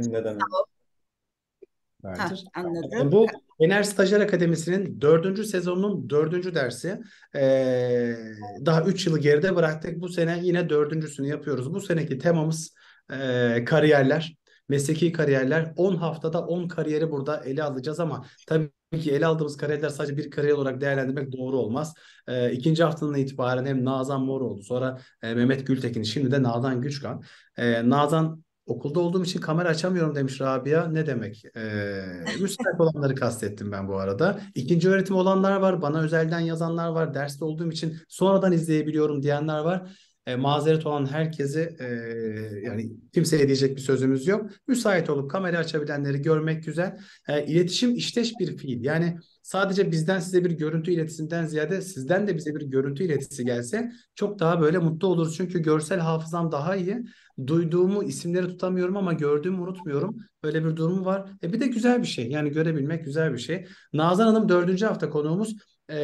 ne demek? Ha, anladım. Bu Ener Stajyer Akademisi'nin dördüncü sezonunun dördüncü dersi. Ee, daha üç yılı geride bıraktık. Bu sene yine dördüncüsünü yapıyoruz. Bu seneki temamız e, kariyerler, mesleki kariyerler. 10 haftada 10 kariyeri burada ele alacağız ama tabii ki ele aldığımız kariyerler sadece bir kariyer olarak değerlendirmek doğru olmaz. E, ikinci haftanın itibaren hem Nazan Moroğlu, sonra e, Mehmet Gültekin, şimdi de Nazan Güçkan. E, Nazan Okulda olduğum için kamera açamıyorum demiş Rabia. Ne demek? Ee, müsait olanları kastettim ben bu arada. İkinci öğretim olanlar var. Bana özelden yazanlar var. Derste olduğum için sonradan izleyebiliyorum diyenler var e, mazeret olan herkesi e, yani kimseye diyecek bir sözümüz yok. Müsait olup kamera açabilenleri görmek güzel. E, iletişim işteş bir fiil. Yani sadece bizden size bir görüntü iletisinden ziyade sizden de bize bir görüntü iletisi gelse çok daha böyle mutlu oluruz. Çünkü görsel hafızam daha iyi. Duyduğumu isimleri tutamıyorum ama gördüğümü unutmuyorum. Böyle bir durum var. E, bir de güzel bir şey. Yani görebilmek güzel bir şey. Nazan Hanım dördüncü hafta konuğumuz e,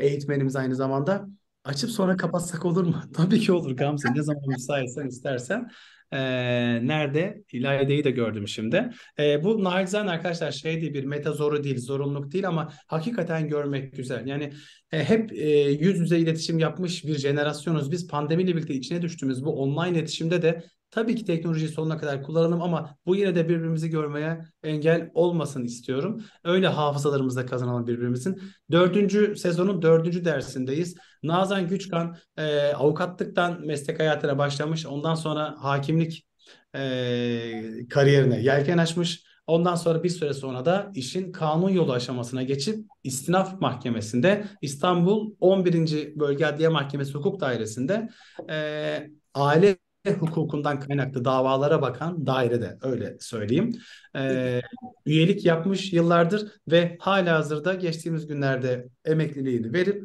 eğitmenimiz aynı zamanda. Açıp sonra kapatsak olur mu? Tabii ki olur Gamze. Ne zaman müsaitsen istersen. Ee, nerede? İlahide'yi de gördüm şimdi. Ee, bu nacizane arkadaşlar şey değil bir meta zoru değil, zorunluluk değil ama hakikaten görmek güzel. Yani e, hep e, yüz yüze iletişim yapmış bir jenerasyonuz. Biz pandemiyle birlikte içine düştüğümüz bu online iletişimde de Tabii ki teknolojiyi sonuna kadar kullanalım ama bu yine de birbirimizi görmeye engel olmasın istiyorum. Öyle hafızalarımızda kazanalım birbirimizin. Dördüncü sezonun dördüncü dersindeyiz. Nazan Güçkan e, avukatlıktan meslek hayatına başlamış. Ondan sonra hakimlik e, kariyerine yelken açmış. Ondan sonra bir süre sonra da işin kanun yolu aşamasına geçip istinaf mahkemesinde İstanbul 11. Bölge Adliye Mahkemesi Hukuk Dairesi'nde e, aile hukukundan kaynaklı davalara bakan dairede öyle söyleyeyim. Ee, üyelik yapmış yıllardır ve hala hazırda geçtiğimiz günlerde emekliliğini verip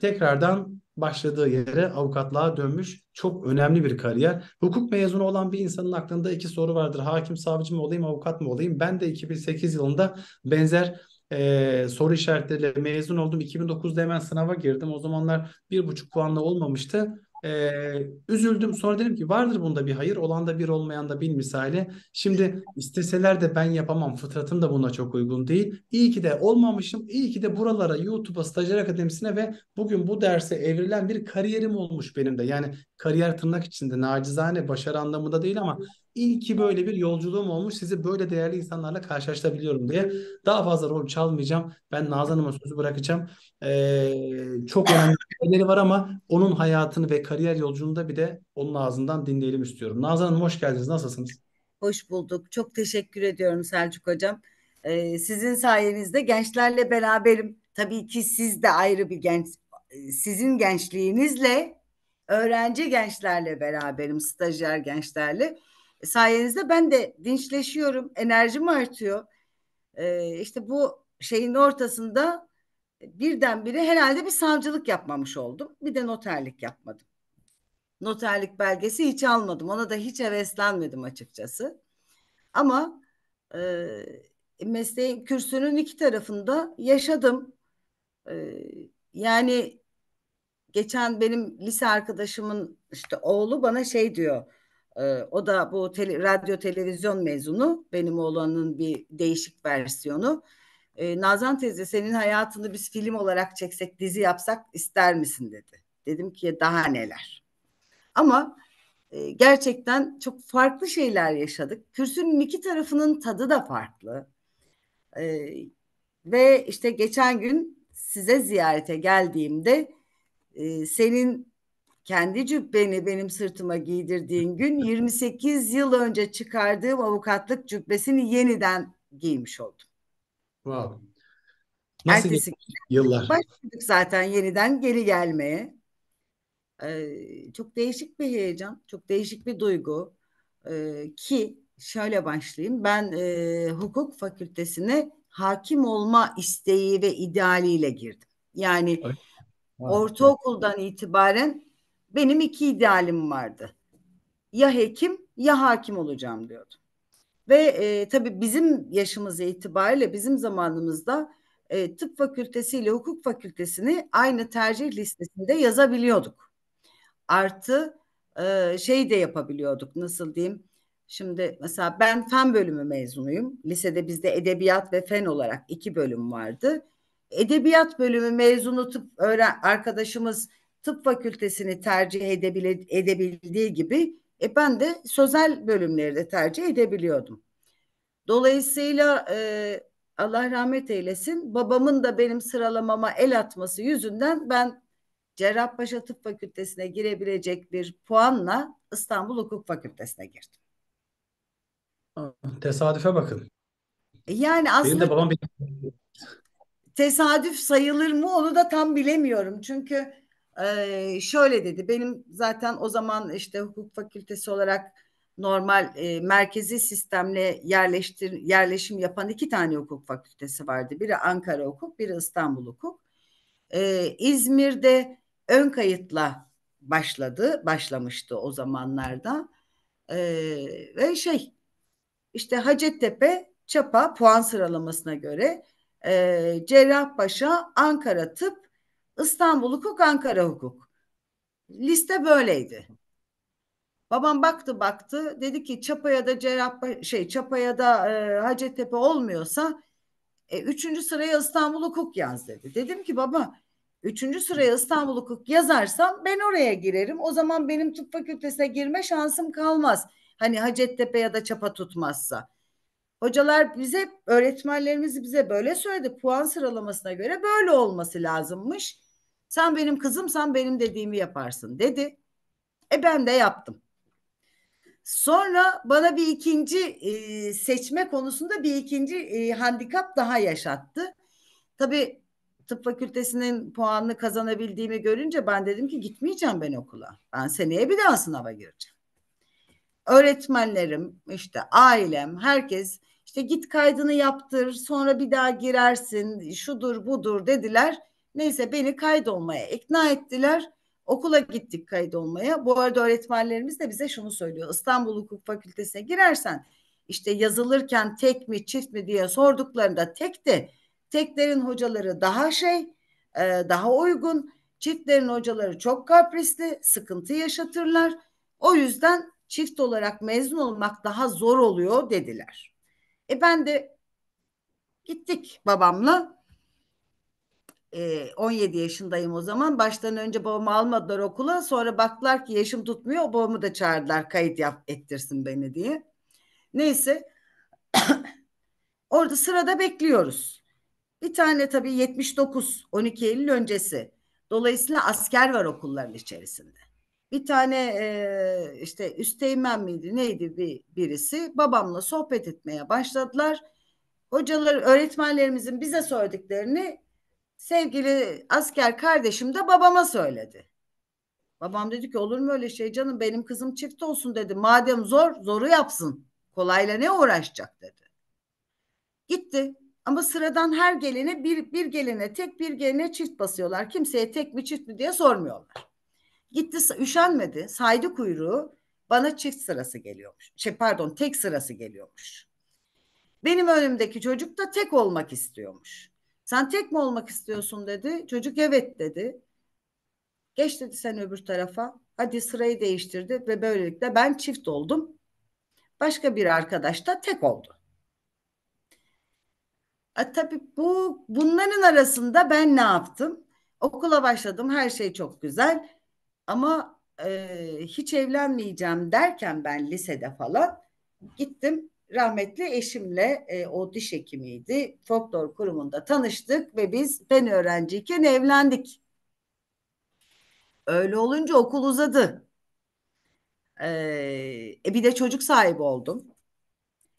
tekrardan başladığı yere avukatlığa dönmüş çok önemli bir kariyer. Hukuk mezunu olan bir insanın aklında iki soru vardır. Hakim, savcı mı olayım, avukat mı olayım? Ben de 2008 yılında benzer e, soru işaretleriyle mezun oldum. 2009'da hemen sınava girdim. O zamanlar bir buçuk puanla olmamıştı ee, üzüldüm. Sonra dedim ki vardır bunda bir hayır. Olan da bir olmayan da bir misali. Şimdi isteseler de ben yapamam. Fıtratım da buna çok uygun değil. İyi ki de olmamışım. İyi ki de buralara YouTube'a, stajyer akademisine ve bugün bu derse evrilen bir kariyerim olmuş benim de. Yani kariyer tırnak içinde nacizane başarı anlamında değil ama ilk ki böyle bir yolculuğum olmuş sizi böyle değerli insanlarla karşılaştırabiliyorum diye. Daha fazla rol çalmayacağım. Ben Nazan Hanım'a sözü bırakacağım. Ee, çok önemli şeyleri var ama onun hayatını ve kariyer yolculuğunda bir de onun ağzından dinleyelim istiyorum. Nazan Hanım hoş geldiniz. Nasılsınız? Hoş bulduk. Çok teşekkür ediyorum Selçuk Hocam. Ee, sizin sayenizde gençlerle beraberim. Tabii ki siz de ayrı bir genç, sizin gençliğinizle öğrenci gençlerle beraberim, stajyer gençlerle. E, sayenizde ben de dinçleşiyorum, enerjim artıyor. Ee, işte bu şeyin ortasında birdenbire herhalde bir savcılık yapmamış oldum. Bir de noterlik yapmadım. Noterlik belgesi hiç almadım. Ona da hiç heveslenmedim açıkçası. Ama e, mesleğin kürsünün iki tarafında yaşadım. E, yani geçen benim lise arkadaşımın işte oğlu bana şey diyor. E, o da bu tele, radyo televizyon mezunu. Benim oğlanın bir değişik versiyonu. E, Nazan teyze senin hayatını biz film olarak çeksek, dizi yapsak ister misin dedi. Dedim ki daha neler. Ama e, gerçekten çok farklı şeyler yaşadık. Kürsünün iki tarafının tadı da farklı. E, ve işte geçen gün size ziyarete geldiğimde e, senin kendi cübbeni benim sırtıma giydirdiğin gün 28 yıl önce çıkardığım avukatlık cübbesini yeniden giymiş oldum. Wow. Nasıl Ertesi yıllar? Başladık zaten yeniden geri gelmeye. Ee, çok değişik bir heyecan, çok değişik bir duygu. Ee, ki şöyle başlayayım. Ben e, hukuk fakültesine hakim olma isteği ve idealiyle girdim. Yani... Evet Ortaokuldan itibaren benim iki idealim vardı. Ya hekim ya hakim olacağım diyordum. Ve e, tabii bizim yaşımız itibariyle bizim zamanımızda e, tıp fakültesi ile hukuk fakültesini aynı tercih listesinde yazabiliyorduk. Artı e, şey de yapabiliyorduk nasıl diyeyim. Şimdi mesela ben fen bölümü mezunuyum. Lisede bizde edebiyat ve fen olarak iki bölüm vardı edebiyat bölümü mezunu tıp öğren arkadaşımız tıp fakültesini tercih edebile, edebildiği gibi e, ben de sözel bölümleri de tercih edebiliyordum. Dolayısıyla e, Allah rahmet eylesin babamın da benim sıralamama el atması yüzünden ben Cerrahpaşa Tıp Fakültesine girebilecek bir puanla İstanbul Hukuk Fakültesine girdim. Tesadüfe bakın. Yani aslında benim de babam bir tesadüf sayılır mı onu da tam bilemiyorum. Çünkü e, şöyle dedi benim zaten o zaman işte hukuk fakültesi olarak normal e, merkezi sistemle yerleştir yerleşim yapan iki tane hukuk fakültesi vardı. Biri Ankara Hukuk, biri İstanbul Hukuk. E, İzmir'de ön kayıtla başladı, başlamıştı o zamanlarda. E, ve şey işte Hacettepe Çapa puan sıralamasına göre e, Cerrahpaşa, Ankara Tıp, İstanbul Hukuk, Ankara Hukuk. Liste böyleydi. Babam baktı baktı dedi ki Çapa'ya da Cerrah şey Çapa'ya da e, Hacettepe olmuyorsa e, üçüncü sıraya İstanbul Hukuk yaz dedi. Dedim ki baba üçüncü sıraya İstanbul Hukuk yazarsam ben oraya girerim. O zaman benim tıp fakültesine girme şansım kalmaz. Hani Hacettepe ya da Çapa tutmazsa. Hocalar bize öğretmenlerimiz bize böyle söyledi. Puan sıralamasına göre böyle olması lazımmış. Sen benim kızım sen benim dediğimi yaparsın dedi. E ben de yaptım. Sonra bana bir ikinci e, seçme konusunda bir ikinci e, handikap daha yaşattı. Tabii tıp fakültesinin puanını kazanabildiğimi görünce ben dedim ki gitmeyeceğim ben okula. Ben seneye bir daha sınava gireceğim. Öğretmenlerim, işte ailem, herkes işte git kaydını yaptır, sonra bir daha girersin, şudur budur dediler. Neyse beni kaydolmaya ikna ettiler. Okula gittik kaydolmaya. Bu arada öğretmenlerimiz de bize şunu söylüyor. İstanbul Hukuk Fakültesine girersen işte yazılırken tek mi çift mi diye sorduklarında tekti. Teklerin hocaları daha şey, e, daha uygun. Çiftlerin hocaları çok kaprisli, sıkıntı yaşatırlar. O yüzden çift olarak mezun olmak daha zor oluyor dediler. E ben de gittik babamla. E, 17 yaşındayım o zaman. Baştan önce babamı almadılar okula. Sonra baktılar ki yaşım tutmuyor. O babamı da çağırdılar kayıt yap, ettirsin beni diye. Neyse. Orada sırada bekliyoruz. Bir tane tabii 79, 12 Eylül öncesi. Dolayısıyla asker var okulların içerisinde bir tane e, işte üsteğmen miydi neydi bir birisi babamla sohbet etmeye başladılar. Hocalar öğretmenlerimizin bize söylediklerini sevgili asker kardeşim de babama söyledi. Babam dedi ki olur mu öyle şey canım benim kızım çift olsun dedi. Madem zor zoru yapsın. Kolayla ne uğraşacak dedi. Gitti. Ama sıradan her gelene bir, bir gelene tek bir gelene çift basıyorlar. Kimseye tek mi çift mi diye sormuyorlar. Gitti üşenmedi. Saydı kuyruğu. Bana çift sırası geliyormuş. Şey pardon tek sırası geliyormuş. Benim önümdeki çocuk da tek olmak istiyormuş. Sen tek mi olmak istiyorsun dedi. Çocuk evet dedi. Geç dedi sen öbür tarafa. Hadi sırayı değiştirdi ve böylelikle ben çift oldum. Başka bir arkadaş da tek oldu. E, tabii bu bunların arasında ben ne yaptım? Okula başladım. Her şey çok güzel. Ama e, hiç evlenmeyeceğim derken ben lisede falan gittim rahmetli eşimle e, o diş hekimiydi. Folklor kurumunda tanıştık ve biz ben öğrenciyken evlendik. Öyle olunca okul uzadı. Ee, bir de çocuk sahibi oldum.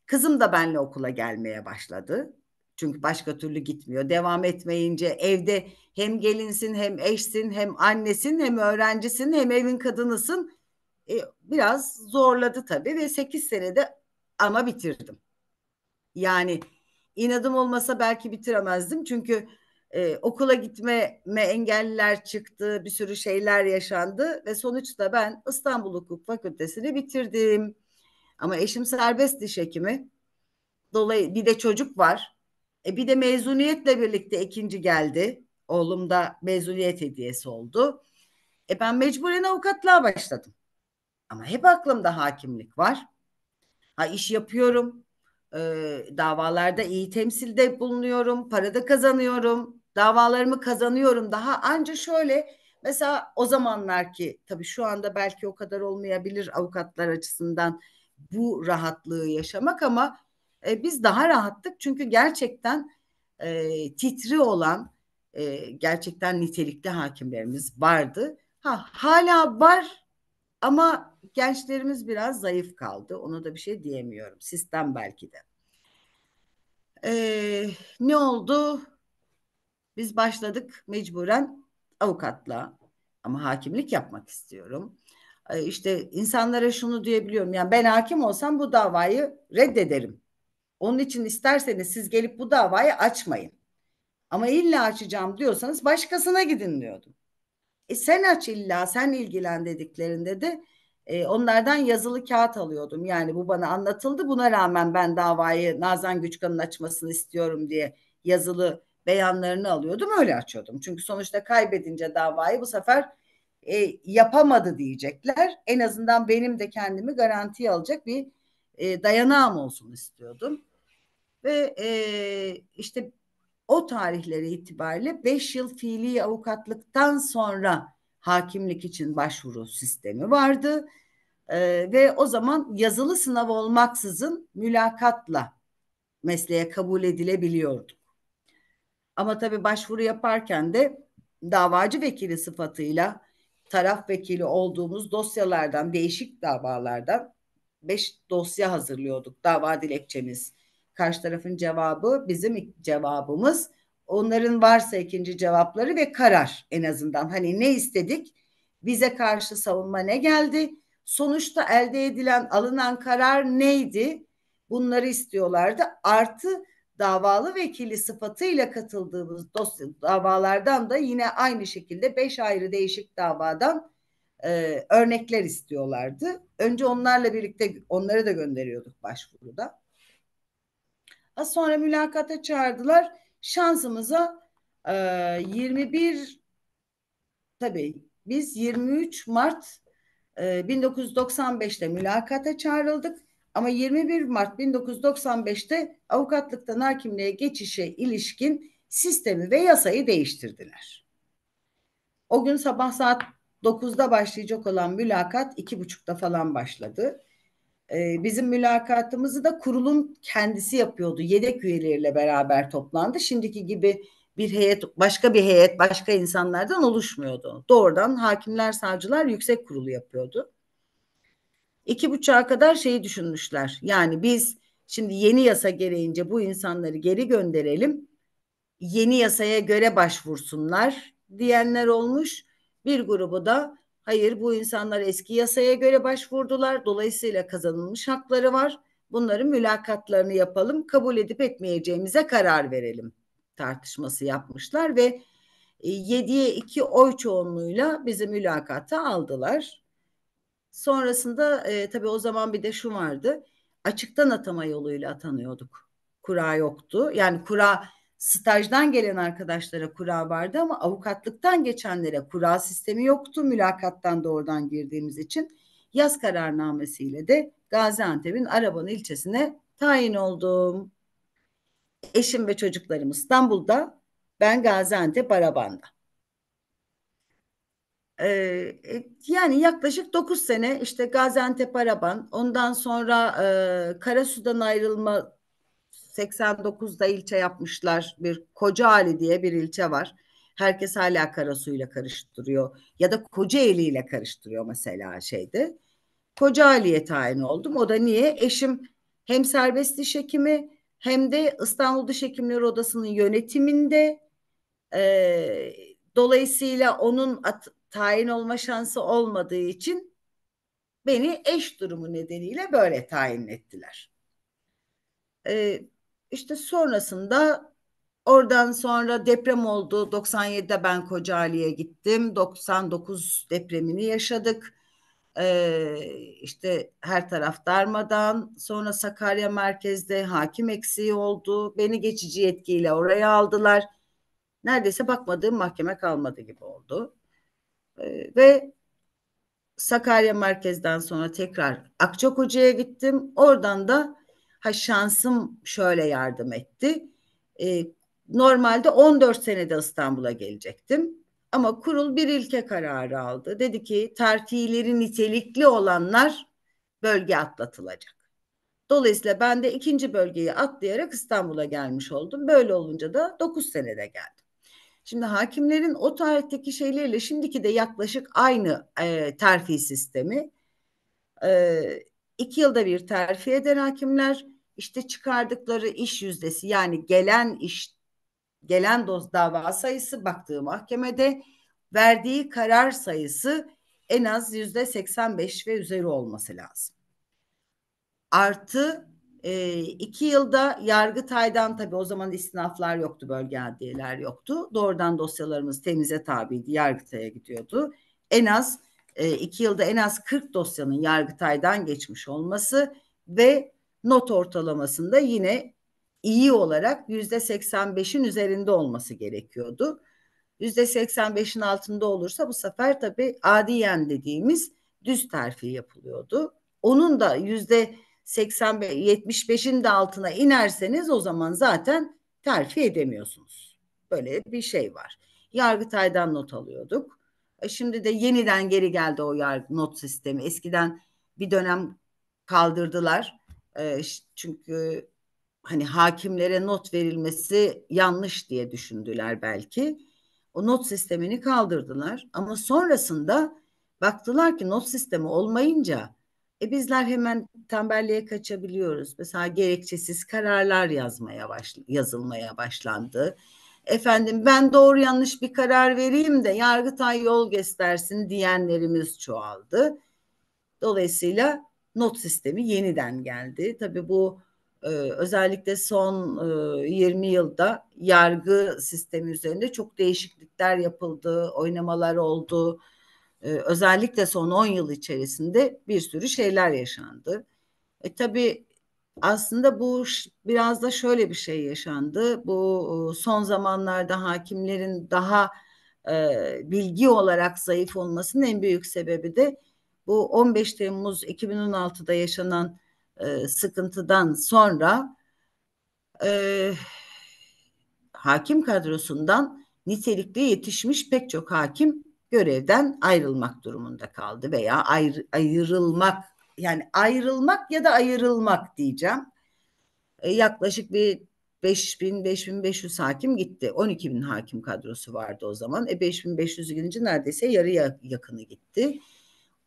Kızım da benle okula gelmeye başladı. Çünkü başka türlü gitmiyor. Devam etmeyince evde hem gelinsin hem eşsin hem annesin hem öğrencisin hem evin kadınısın. E, biraz zorladı tabii ve 8 senede ama bitirdim. Yani inadım olmasa belki bitiremezdim. Çünkü e, okula gitmeme engeller çıktı, bir sürü şeyler yaşandı ve sonuçta ben İstanbul Hukuk Fakültesini bitirdim. Ama eşim serbest diş hekimi. Dolayı bir de çocuk var e bir de mezuniyetle birlikte ikinci geldi. Oğlum da mezuniyet hediyesi oldu. E ben mecburen avukatlığa başladım. Ama hep aklımda hakimlik var. Ha iş yapıyorum. E, davalarda iyi temsilde bulunuyorum. para da kazanıyorum. Davalarımı kazanıyorum. Daha anca şöyle mesela o zamanlar ki tabii şu anda belki o kadar olmayabilir avukatlar açısından bu rahatlığı yaşamak ama e, biz daha rahattık. Çünkü gerçekten e, titri olan e, gerçekten nitelikli hakimlerimiz vardı. Ha hala var ama gençlerimiz biraz zayıf kaldı. Ona da bir şey diyemiyorum. Sistem belki de. Ee, ne oldu? Biz başladık mecburen avukatla ama hakimlik yapmak istiyorum. Ee, işte insanlara şunu diyebiliyorum. Yani ben hakim olsam bu davayı reddederim. Onun için isterseniz siz gelip bu davayı açmayın. Ama illa açacağım diyorsanız başkasına gidin diyordum. E sen aç illa sen ilgilen dediklerinde de e, onlardan yazılı kağıt alıyordum. Yani bu bana anlatıldı buna rağmen ben davayı Nazan Güçkan'ın açmasını istiyorum diye yazılı beyanlarını alıyordum öyle açıyordum. Çünkü sonuçta kaybedince davayı bu sefer e, yapamadı diyecekler. En azından benim de kendimi garantiye alacak bir e, dayanağım olsun istiyordum. Ve e, işte o tarihleri itibariyle beş yıl fiili avukatlıktan sonra hakimlik için başvuru sistemi vardı. E, ve o zaman yazılı sınav olmaksızın mülakatla mesleğe kabul edilebiliyordu. Ama tabii başvuru yaparken de davacı vekili sıfatıyla taraf vekili olduğumuz dosyalardan, değişik davalardan 5 dosya hazırlıyorduk dava dilekçemiz. Karşı tarafın cevabı bizim cevabımız. Onların varsa ikinci cevapları ve karar en azından. Hani ne istedik? Bize karşı savunma ne geldi? Sonuçta elde edilen alınan karar neydi? Bunları istiyorlardı. Artı davalı vekili sıfatıyla katıldığımız dosya davalardan da yine aynı şekilde 5 ayrı değişik davadan e, örnekler istiyorlardı. Önce onlarla birlikte onları da gönderiyorduk başvuruda. Az sonra mülakata çağırdılar. Şansımıza e, 21 tabii biz 23 Mart e, 1995'te mülakata çağrıldık. Ama 21 Mart 1995'te avukatlıktan hakimliğe geçişe ilişkin sistemi ve yasayı değiştirdiler. O gün sabah saat 9'da başlayacak olan mülakat iki buçukta falan başladı. Ee, bizim mülakatımızı da kurulum kendisi yapıyordu. Yedek üyeleriyle beraber toplandı. Şimdiki gibi bir heyet, başka bir heyet, başka insanlardan oluşmuyordu. Doğrudan hakimler, savcılar yüksek kurulu yapıyordu. İki buçuğa kadar şeyi düşünmüşler. Yani biz şimdi yeni yasa gereğince bu insanları geri gönderelim. Yeni yasaya göre başvursunlar diyenler olmuş bir grubu da hayır bu insanlar eski yasaya göre başvurdular. Dolayısıyla kazanılmış hakları var. Bunların mülakatlarını yapalım, kabul edip etmeyeceğimize karar verelim tartışması yapmışlar ve 7'ye e, 2 oy çoğunluğuyla bizi mülakata aldılar. Sonrasında e, tabii o zaman bir de şu vardı. Açıktan atama yoluyla atanıyorduk. Kura yoktu. Yani kura stajdan gelen arkadaşlara kura vardı ama avukatlıktan geçenlere kura sistemi yoktu mülakattan doğrudan girdiğimiz için yaz kararnamesiyle de Gaziantep'in Araban ilçesine tayin oldum. Eşim ve çocuklarım İstanbul'da, ben Gaziantep Araban'da. Ee, e, yani yaklaşık 9 sene işte Gaziantep Araban, ondan sonra e, Karasu'dan ayrılma 89'da ilçe yapmışlar. Bir Koca Ali diye bir ilçe var. Herkes hala Karasu'yla karıştırıyor. Ya da Kocaeli ile karıştırıyor mesela şeyde. Ali'ye tayin oldum. O da niye? Eşim hem serbest diş hekimi hem de İstanbul Diş Hekimleri Odası'nın yönetiminde. E, dolayısıyla onun at, tayin olma şansı olmadığı için beni eş durumu nedeniyle böyle tayin ettiler. E, işte sonrasında oradan sonra deprem oldu. 97'de ben Kocaeli'ye gittim. 99 depremini yaşadık. Ee, işte her taraf darmadan sonra Sakarya merkezde hakim eksiği oldu. Beni geçici yetkiyle oraya aldılar. Neredeyse bakmadığım mahkeme kalmadı gibi oldu. Ee, ve Sakarya merkezden sonra tekrar Akçakoca'ya gittim. Oradan da ha şansım şöyle yardım etti. E, normalde 14 senede İstanbul'a gelecektim. Ama kurul bir ilke kararı aldı. Dedi ki terfileri nitelikli olanlar bölge atlatılacak. Dolayısıyla ben de ikinci bölgeyi atlayarak İstanbul'a gelmiş oldum. Böyle olunca da 9 senede geldim. Şimdi hakimlerin o tarihteki şeyleriyle şimdiki de yaklaşık aynı e, terfi sistemi. E, iki yılda bir terfi eden hakimler işte çıkardıkları iş yüzdesi yani gelen iş gelen doz dava sayısı baktığı mahkemede verdiği karar sayısı en az yüzde 85 ve üzeri olması lazım. Artı e, iki yılda Yargıtay'dan tabii o zaman istinaflar yoktu, bölge adliyeler yoktu. Doğrudan dosyalarımız temize tabiydi, Yargıtay'a gidiyordu. En az e, iki yılda en az 40 dosyanın Yargıtay'dan geçmiş olması ve not ortalamasında yine iyi olarak yüzde 85'in üzerinde olması gerekiyordu. Yüzde 85'in altında olursa bu sefer tabii adiyen dediğimiz düz terfi yapılıyordu. Onun da yüzde 85, 75'in de altına inerseniz o zaman zaten terfi edemiyorsunuz. Böyle bir şey var. Yargıtay'dan not alıyorduk. E, şimdi de yeniden geri geldi o yargı not sistemi. Eskiden bir dönem kaldırdılar ee, çünkü hani hakimlere not verilmesi yanlış diye düşündüler belki. O not sistemini kaldırdılar ama sonrasında baktılar ki not sistemi olmayınca e bizler hemen tembelliğe kaçabiliyoruz. Mesela gerekçesiz kararlar yazmaya baş, yazılmaya başlandı. Efendim ben doğru yanlış bir karar vereyim de Yargıtay yol göstersin diyenlerimiz çoğaldı. Dolayısıyla not sistemi yeniden geldi. Tabii bu e, özellikle son e, 20 yılda yargı sistemi üzerinde çok değişiklikler yapıldı, oynamalar oldu. E, özellikle son 10 yıl içerisinde bir sürü şeyler yaşandı. E tabii aslında bu biraz da şöyle bir şey yaşandı. Bu e, son zamanlarda hakimlerin daha e, bilgi olarak zayıf olmasının en büyük sebebi de bu 15 Temmuz 2016'da yaşanan e, sıkıntıdan sonra e, hakim kadrosundan nitelikli yetişmiş pek çok hakim görevden ayrılmak durumunda kaldı veya ayr, ayrılmak yani ayrılmak ya da ayrılmak diyeceğim. E, yaklaşık bir 5000-5500 hakim gitti. 12000 hakim kadrosu vardı o zaman. E 5500 gidince neredeyse yarı yakını gitti.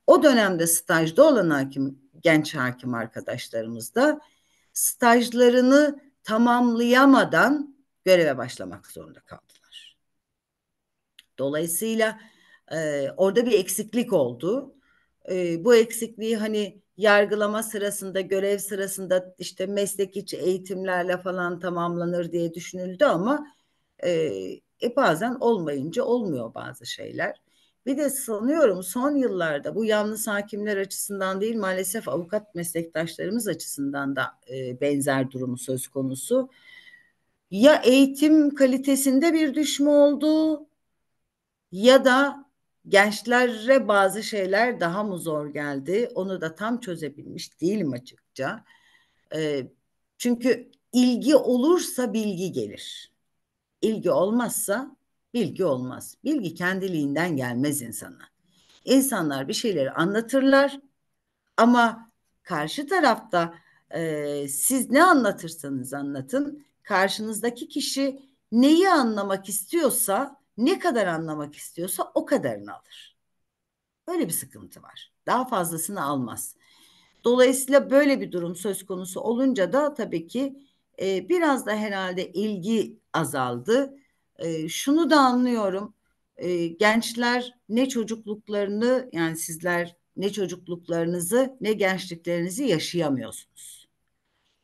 O dönemde stajda olan hakim, genç hakim arkadaşlarımız da stajlarını tamamlayamadan göreve başlamak zorunda kaldılar. Dolayısıyla e, orada bir eksiklik oldu. E, bu eksikliği hani yargılama sırasında, görev sırasında işte meslek eğitimlerle falan tamamlanır diye düşünüldü ama e, e, bazen olmayınca olmuyor bazı şeyler. Bir de sanıyorum son yıllarda bu yalnız hakimler açısından değil maalesef avukat meslektaşlarımız açısından da e, benzer durumu söz konusu. Ya eğitim kalitesinde bir düşme oldu ya da gençlere bazı şeyler daha mı zor geldi? Onu da tam çözebilmiş değilim açıkça. E, çünkü ilgi olursa bilgi gelir. İlgi olmazsa bilgi olmaz. Bilgi kendiliğinden gelmez insana. İnsanlar bir şeyleri anlatırlar ama karşı tarafta e, siz ne anlatırsanız anlatın karşınızdaki kişi neyi anlamak istiyorsa ne kadar anlamak istiyorsa o kadarını alır. Böyle bir sıkıntı var. Daha fazlasını almaz. Dolayısıyla böyle bir durum söz konusu olunca da tabii ki e, biraz da herhalde ilgi azaldı e, şunu da anlıyorum. E, gençler ne çocukluklarını yani sizler ne çocukluklarınızı ne gençliklerinizi yaşayamıyorsunuz.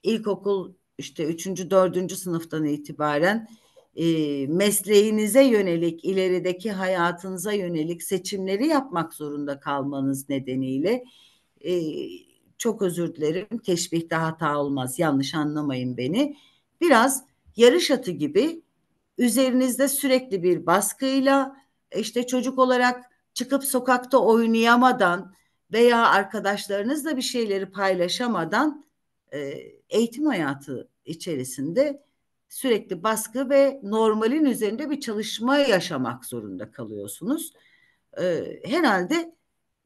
İlkokul işte üçüncü dördüncü sınıftan itibaren e, mesleğinize yönelik ilerideki hayatınıza yönelik seçimleri yapmak zorunda kalmanız nedeniyle e, çok özür dilerim teşbihte hata olmaz yanlış anlamayın beni biraz yarış atı gibi üzerinizde sürekli bir baskıyla işte çocuk olarak çıkıp sokakta oynayamadan veya arkadaşlarınızla bir şeyleri paylaşamadan e, eğitim hayatı içerisinde sürekli baskı ve normalin üzerinde bir çalışma yaşamak zorunda kalıyorsunuz. E, herhalde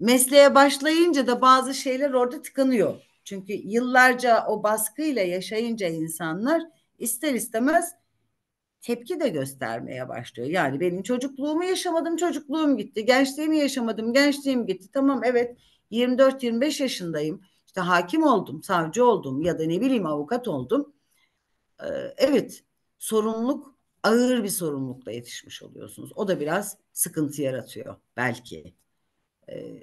mesleğe başlayınca da bazı şeyler orada tıkanıyor. Çünkü yıllarca o baskıyla yaşayınca insanlar ister istemez tepki de göstermeye başlıyor. Yani benim çocukluğumu yaşamadım, çocukluğum gitti. Gençliğimi yaşamadım, gençliğim gitti. Tamam evet 24-25 yaşındayım. İşte hakim oldum, savcı oldum ya da ne bileyim avukat oldum. Ee, evet sorumluluk ağır bir sorumlulukla yetişmiş oluyorsunuz. O da biraz sıkıntı yaratıyor belki. Ee,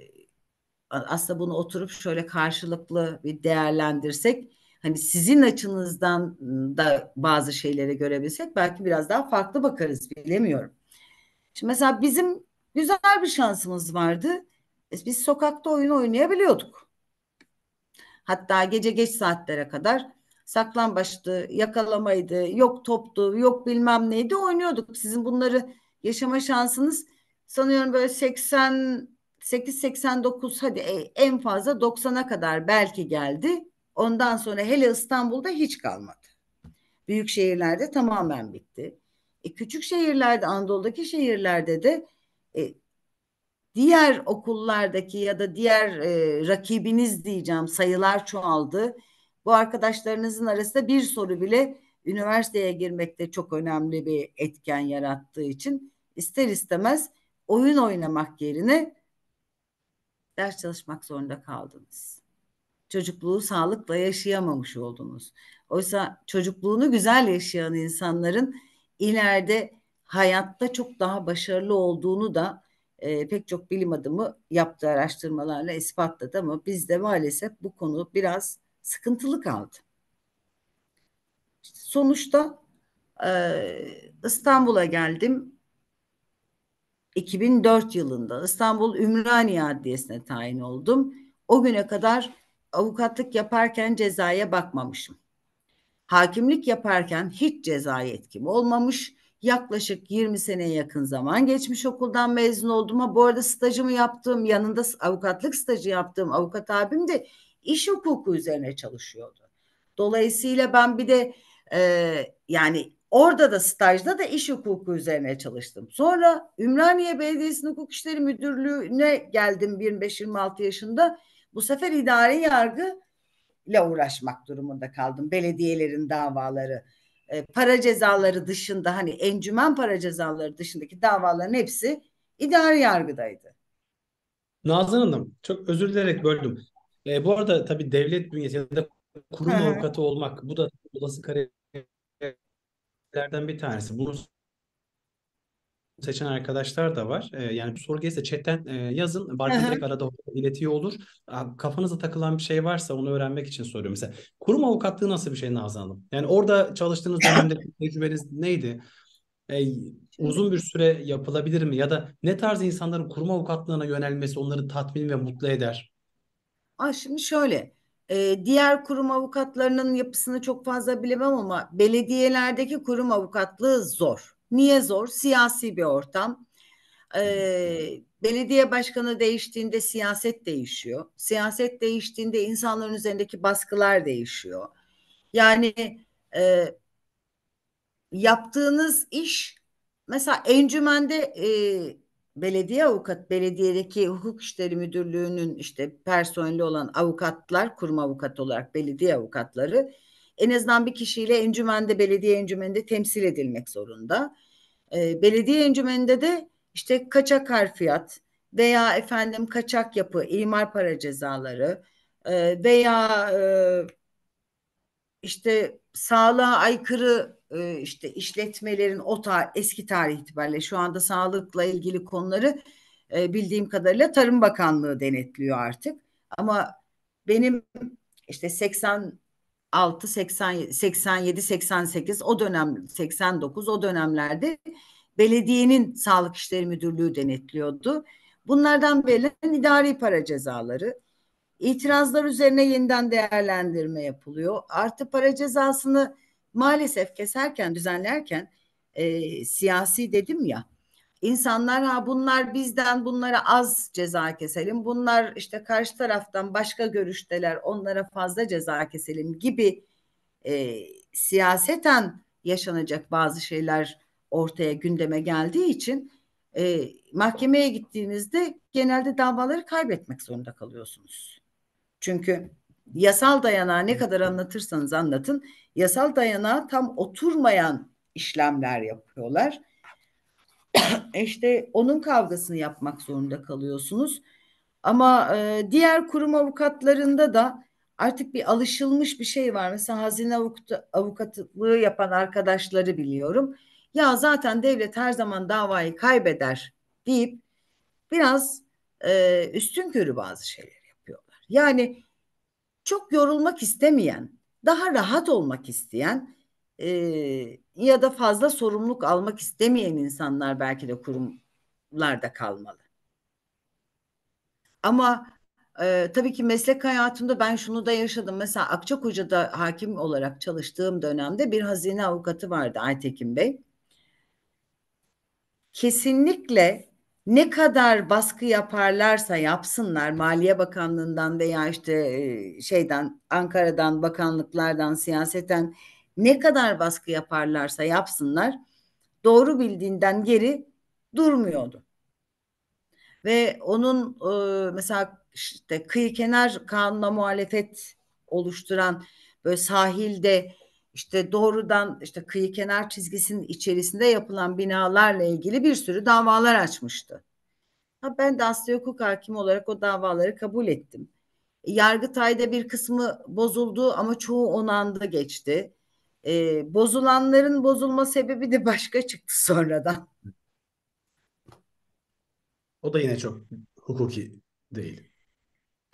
aslında bunu oturup şöyle karşılıklı bir değerlendirsek hani sizin açınızdan da bazı şeyleri görebilsek belki biraz daha farklı bakarız bilemiyorum. Şimdi mesela bizim güzel bir şansımız vardı. E, biz sokakta oyun oynayabiliyorduk. Hatta gece geç saatlere kadar saklambaçtı, yakalamaydı, yok toptu, yok bilmem neydi oynuyorduk. Sizin bunları yaşama şansınız sanıyorum böyle 80 8-89 hadi e, en fazla 90'a kadar belki geldi. Ondan sonra hele İstanbul'da hiç kalmadı. Büyük şehirlerde tamamen bitti. E, küçük şehirlerde, Anadolu'daki şehirlerde de e, diğer okullardaki ya da diğer e, rakibiniz diyeceğim sayılar çoğaldı. Bu arkadaşlarınızın arasında bir soru bile üniversiteye girmekte çok önemli bir etken yarattığı için ister istemez oyun oynamak yerine ders çalışmak zorunda kaldınız çocukluğu sağlıkla yaşayamamış oldunuz. Oysa çocukluğunu güzel yaşayan insanların ileride hayatta çok daha başarılı olduğunu da e, pek çok bilim adımı yaptığı araştırmalarla ispatladı ama bizde maalesef bu konu biraz sıkıntılı kaldı. Sonuçta e, İstanbul'a geldim. 2004 yılında İstanbul Ümraniye Adliyesi'ne tayin oldum. O güne kadar avukatlık yaparken cezaya bakmamışım. Hakimlik yaparken hiç cezai etkim olmamış. Yaklaşık 20 seneye yakın zaman geçmiş okuldan mezun oldum olduğuma. Bu arada stajımı yaptığım, yanında avukatlık stajı yaptığım avukat abim de iş hukuku üzerine çalışıyordu. Dolayısıyla ben bir de e, yani orada da stajda da iş hukuku üzerine çalıştım. Sonra Ümraniye Belediyesi'nin hukuk işleri müdürlüğüne geldim 25-26 yaşında bu sefer idari yargı ile uğraşmak durumunda kaldım. Belediyelerin davaları, e, para cezaları dışında hani encümen para cezaları dışındaki davaların hepsi idari yargıdaydı. Nazan Hanım çok özür dilerek böldüm. E, bu arada tabii devlet bünyesinde kurum avukatı olmak bu da olası kariyerlerden bir tanesi. Bunu seçen arkadaşlar da var. E, yani bu soru gelirse chatten e, yazın. Barkın direkt arada iletiyor olur. Kafanıza takılan bir şey varsa onu öğrenmek için soruyorum. Mesela kurum avukatlığı nasıl bir şey Nazan Hanım? Yani orada çalıştığınız dönemde tecrübeniz neydi? E, uzun bir süre yapılabilir mi? Ya da ne tarz insanların kurum avukatlığına yönelmesi onları tatmin ve mutlu eder? Aa, şimdi şöyle e, diğer kurum avukatlarının yapısını çok fazla bilemem ama belediyelerdeki kurum avukatlığı zor. Niye zor? Siyasi bir ortam. Ee, belediye başkanı değiştiğinde siyaset değişiyor. Siyaset değiştiğinde insanların üzerindeki baskılar değişiyor. Yani e, yaptığınız iş mesela encümende e, belediye avukat belediyedeki hukuk işleri müdürlüğünün işte personeli olan avukatlar kurum avukat olarak belediye avukatları en azından bir kişiyle encümende belediye encümeninde temsil edilmek zorunda. E, belediye encümeninde de işte kaçak harfiyat veya efendim kaçak yapı, imar para cezaları e, veya e, işte sağlığa aykırı e, işte işletmelerin o tar eski tarih itibariyle şu anda sağlıkla ilgili konuları e, bildiğim kadarıyla Tarım Bakanlığı denetliyor artık. Ama benim işte 80 86, 80, 87, 88 o dönem 89 o dönemlerde belediyenin sağlık işleri müdürlüğü denetliyordu. Bunlardan verilen idari para cezaları. itirazlar üzerine yeniden değerlendirme yapılıyor. Artı para cezasını maalesef keserken, düzenlerken e, siyasi dedim ya insanlar ha bunlar bizden bunlara az ceza keselim. Bunlar işte karşı taraftan başka görüşteler onlara fazla ceza keselim gibi e, siyaseten yaşanacak bazı şeyler ortaya gündeme geldiği için e, mahkemeye gittiğinizde genelde davaları kaybetmek zorunda kalıyorsunuz. Çünkü yasal dayanağı ne kadar anlatırsanız anlatın yasal dayanağı tam oturmayan işlemler yapıyorlar işte onun kavgasını yapmak zorunda kalıyorsunuz. Ama e, diğer kurum avukatlarında da artık bir alışılmış bir şey var. Mesela hazine avukatlığı yapan arkadaşları biliyorum. Ya zaten devlet her zaman davayı kaybeder deyip biraz e, üstün körü bazı şeyler yapıyorlar. Yani çok yorulmak istemeyen, daha rahat olmak isteyen e, ya da fazla sorumluluk almak istemeyen insanlar belki de kurumlarda kalmalı. Ama e, tabii ki meslek hayatımda ben şunu da yaşadım. Mesela Akçakoca'da hakim olarak çalıştığım dönemde bir hazine avukatı vardı Aytekin Bey. Kesinlikle ne kadar baskı yaparlarsa yapsınlar Maliye Bakanlığından veya işte şeyden Ankara'dan bakanlıklardan siyaseten ne kadar baskı yaparlarsa yapsınlar doğru bildiğinden geri durmuyordu. Ve onun e, mesela işte kıyı kenar kanuna muhalefet oluşturan böyle sahilde işte doğrudan işte kıyı kenar çizgisinin içerisinde yapılan binalarla ilgili bir sürü davalar açmıştı. Ha ben de asli hukuk hakimi olarak o davaları kabul ettim. Yargıtay'da bir kısmı bozuldu ama çoğu onandı geçti. E, bozulanların bozulma sebebi de başka çıktı sonradan. O da yine çok hukuki değil.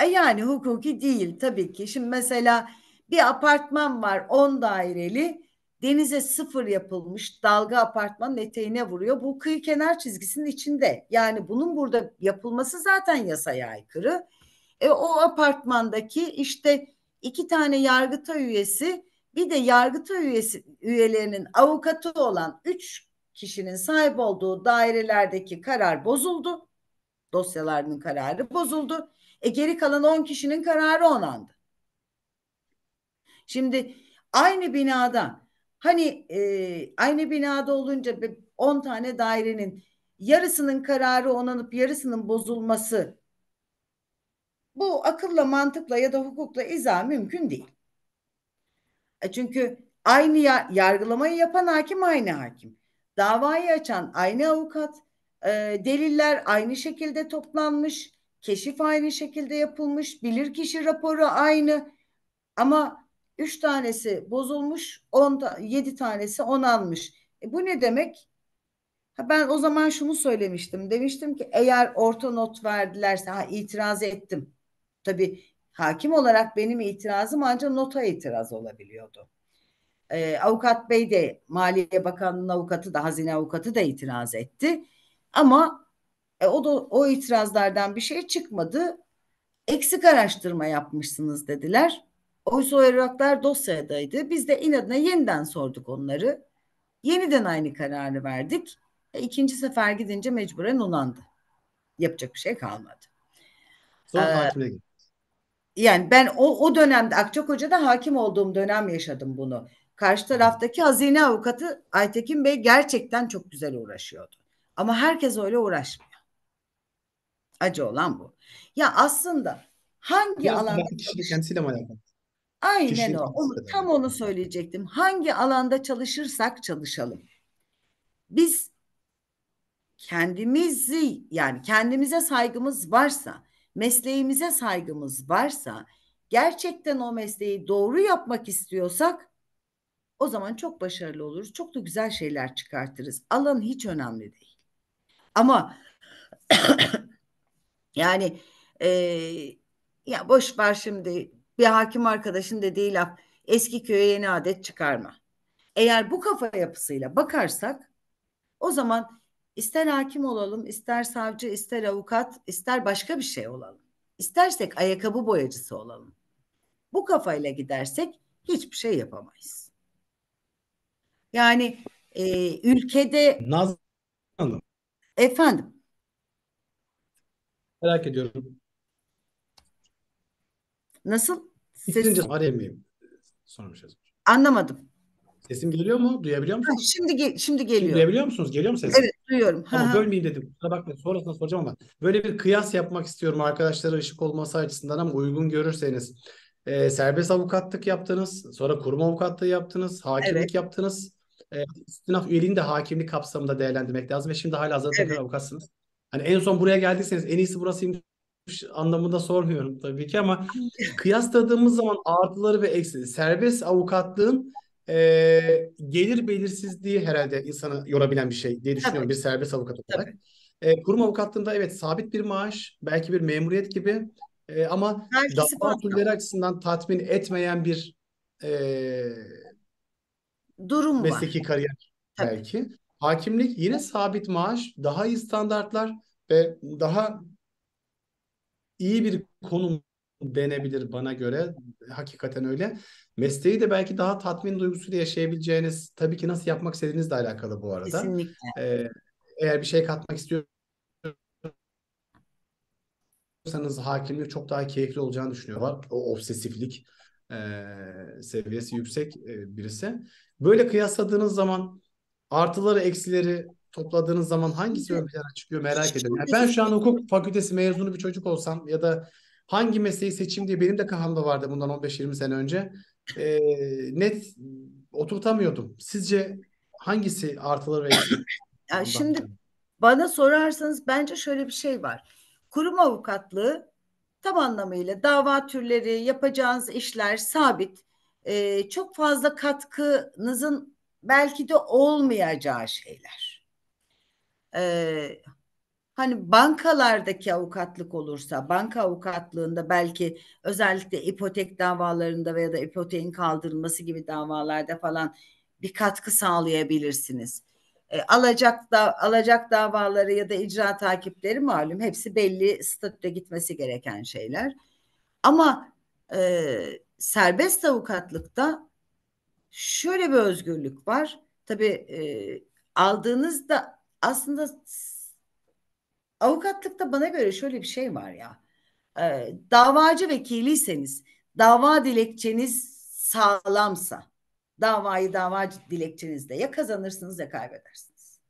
E yani hukuki değil tabii ki. Şimdi mesela bir apartman var 10 daireli denize sıfır yapılmış dalga apartmanın eteğine vuruyor. Bu kıyı kenar çizgisinin içinde. Yani bunun burada yapılması zaten yasaya aykırı. E, o apartmandaki işte iki tane yargıta üyesi bir de yargıta üyesi, üyelerinin avukatı olan 3 kişinin sahip olduğu dairelerdeki karar bozuldu. Dosyalarının kararı bozuldu. E geri kalan 10 kişinin kararı onandı. Şimdi aynı binada hani e, aynı binada olunca 10 tane dairenin yarısının kararı onanıp yarısının bozulması bu akılla mantıkla ya da hukukla izah mümkün değil. E, çünkü aynı ya, yargılamayı yapan hakim aynı hakim. Davayı açan aynı avukat. E, deliller aynı şekilde toplanmış. Keşif aynı şekilde yapılmış. Bilirkişi raporu aynı. Ama üç tanesi bozulmuş, yedi tanesi onanmış. E bu ne demek? Ha ben o zaman şunu söylemiştim. Demiştim ki eğer orta not verdilerse ha itiraz ettim. Tabii hakim olarak benim itirazım ancak nota itiraz olabiliyordu. Ee, avukat Bey de Maliye Bakanının avukatı da hazine avukatı da itiraz etti. Ama e, o da o itirazlardan bir şey çıkmadı. Eksik araştırma yapmışsınız dediler. Oysa o evraklar dosyadaydı. Biz de inadına yeniden sorduk onları. Yeniden aynı kararı verdik. E, ikinci sefer gidince mecburen onandı. Yapacak bir şey kalmadı. Son ee, yani ben o, o dönemde Akçakoca'da hakim olduğum dönem yaşadım bunu. Karşı taraftaki hazine avukatı Aytekin Bey gerçekten çok güzel uğraşıyordu. Ama herkes öyle uğraşmıyor. Acı olan bu. Ya aslında hangi Biraz alanda çalışır? Aynen Kişiyle o. Onu, tam onu söyleyecektim. Hangi alanda çalışırsak çalışalım. Biz kendimizi yani kendimize saygımız varsa mesleğimize saygımız varsa, gerçekten o mesleği doğru yapmak istiyorsak o zaman çok başarılı oluruz. Çok da güzel şeyler çıkartırız. Alan hiç önemli değil. Ama yani e, ya boş ver şimdi bir hakim arkadaşın dediği laf eski köye yeni adet çıkarma. Eğer bu kafa yapısıyla bakarsak o zaman İster hakim olalım, ister savcı, ister avukat, ister başka bir şey olalım. İstersek ayakkabı boyacısı olalım. Bu kafayla gidersek hiçbir şey yapamayız. Yani e, ülkede... Nazlı Hanım. Efendim. Merak ediyorum. Nasıl? Ses... İkinci araya mı sormuşuz? Anlamadım. Sesim geliyor mu? Duyabiliyor musunuz? Ha, şimdi ge- şimdi geliyor. Şimdi duyabiliyor musunuz? Geliyor mu sesim? Evet duyuyorum. Tamam ha. bölmeyeyim dedim. Kusura bakmayın sonrasında soracağım ama. Böyle bir kıyas yapmak istiyorum arkadaşlara ışık olması açısından ama uygun görürseniz. Ee, serbest avukatlık yaptınız. Sonra kurum avukatlığı yaptınız. Hakimlik evet. yaptınız. Ee, istinaf üyeliğini de hakimlik kapsamında değerlendirmek lazım. Ve şimdi hala hazırda evet. avukatsınız. Hani en son buraya geldiyseniz en iyisi burasıymış anlamında sormuyorum tabii ki ama kıyasladığımız zaman artıları ve eksileri serbest avukatlığın e, gelir belirsizliği herhalde insanı yorabilen bir şey diye düşünüyorum Tabii. bir serbest avukat olarak. E, kurum avukatlığında evet sabit bir maaş, belki bir memuriyet gibi e, ama dava farklı. türleri açısından tatmin etmeyen bir e, durum mesleki var. Mesleki kariyer Tabii. belki. Hakimlik yine sabit maaş, daha iyi standartlar ve daha iyi bir konum denebilir bana göre. Hakikaten öyle. Mesleği de belki daha tatmin duygusuyla yaşayabileceğiniz, tabii ki nasıl yapmak istediğinizle alakalı bu arada. Kesinlikle. Ee, eğer bir şey katmak istiyorsanız hakimlik çok daha keyifli olacağını düşünüyorlar. O obsesiflik e, seviyesi yüksek e, birisi. Böyle kıyasladığınız zaman artıları eksileri topladığınız zaman hangisi ön plana çıkıyor merak ediyorum. Yani ben şu an hukuk fakültesi mezunu bir çocuk olsam ya da hangi mesleği seçeyim diye benim de kafamda vardı bundan 15-20 sene önce e, net oturtamıyordum. Sizce hangisi artıları ve yani Şimdi bana sorarsanız bence şöyle bir şey var. Kurum avukatlığı tam anlamıyla dava türleri, yapacağınız işler sabit. E, çok fazla katkınızın belki de olmayacağı şeyler. E, Hani bankalardaki avukatlık olursa, banka avukatlığında belki özellikle ipotek davalarında veya da ipoteğin kaldırılması gibi davalarda falan bir katkı sağlayabilirsiniz. E, alacak da alacak davaları ya da icra takipleri malum hepsi belli statüde gitmesi gereken şeyler. Ama e, serbest avukatlıkta şöyle bir özgürlük var. Tabii e, aldığınızda aslında Avukatlıkta bana göre şöyle bir şey var ya. E, davacı vekiliyseniz dava dilekçeniz sağlamsa davayı davacı dilekçenizde ya kazanırsınız ya kaybedersiniz.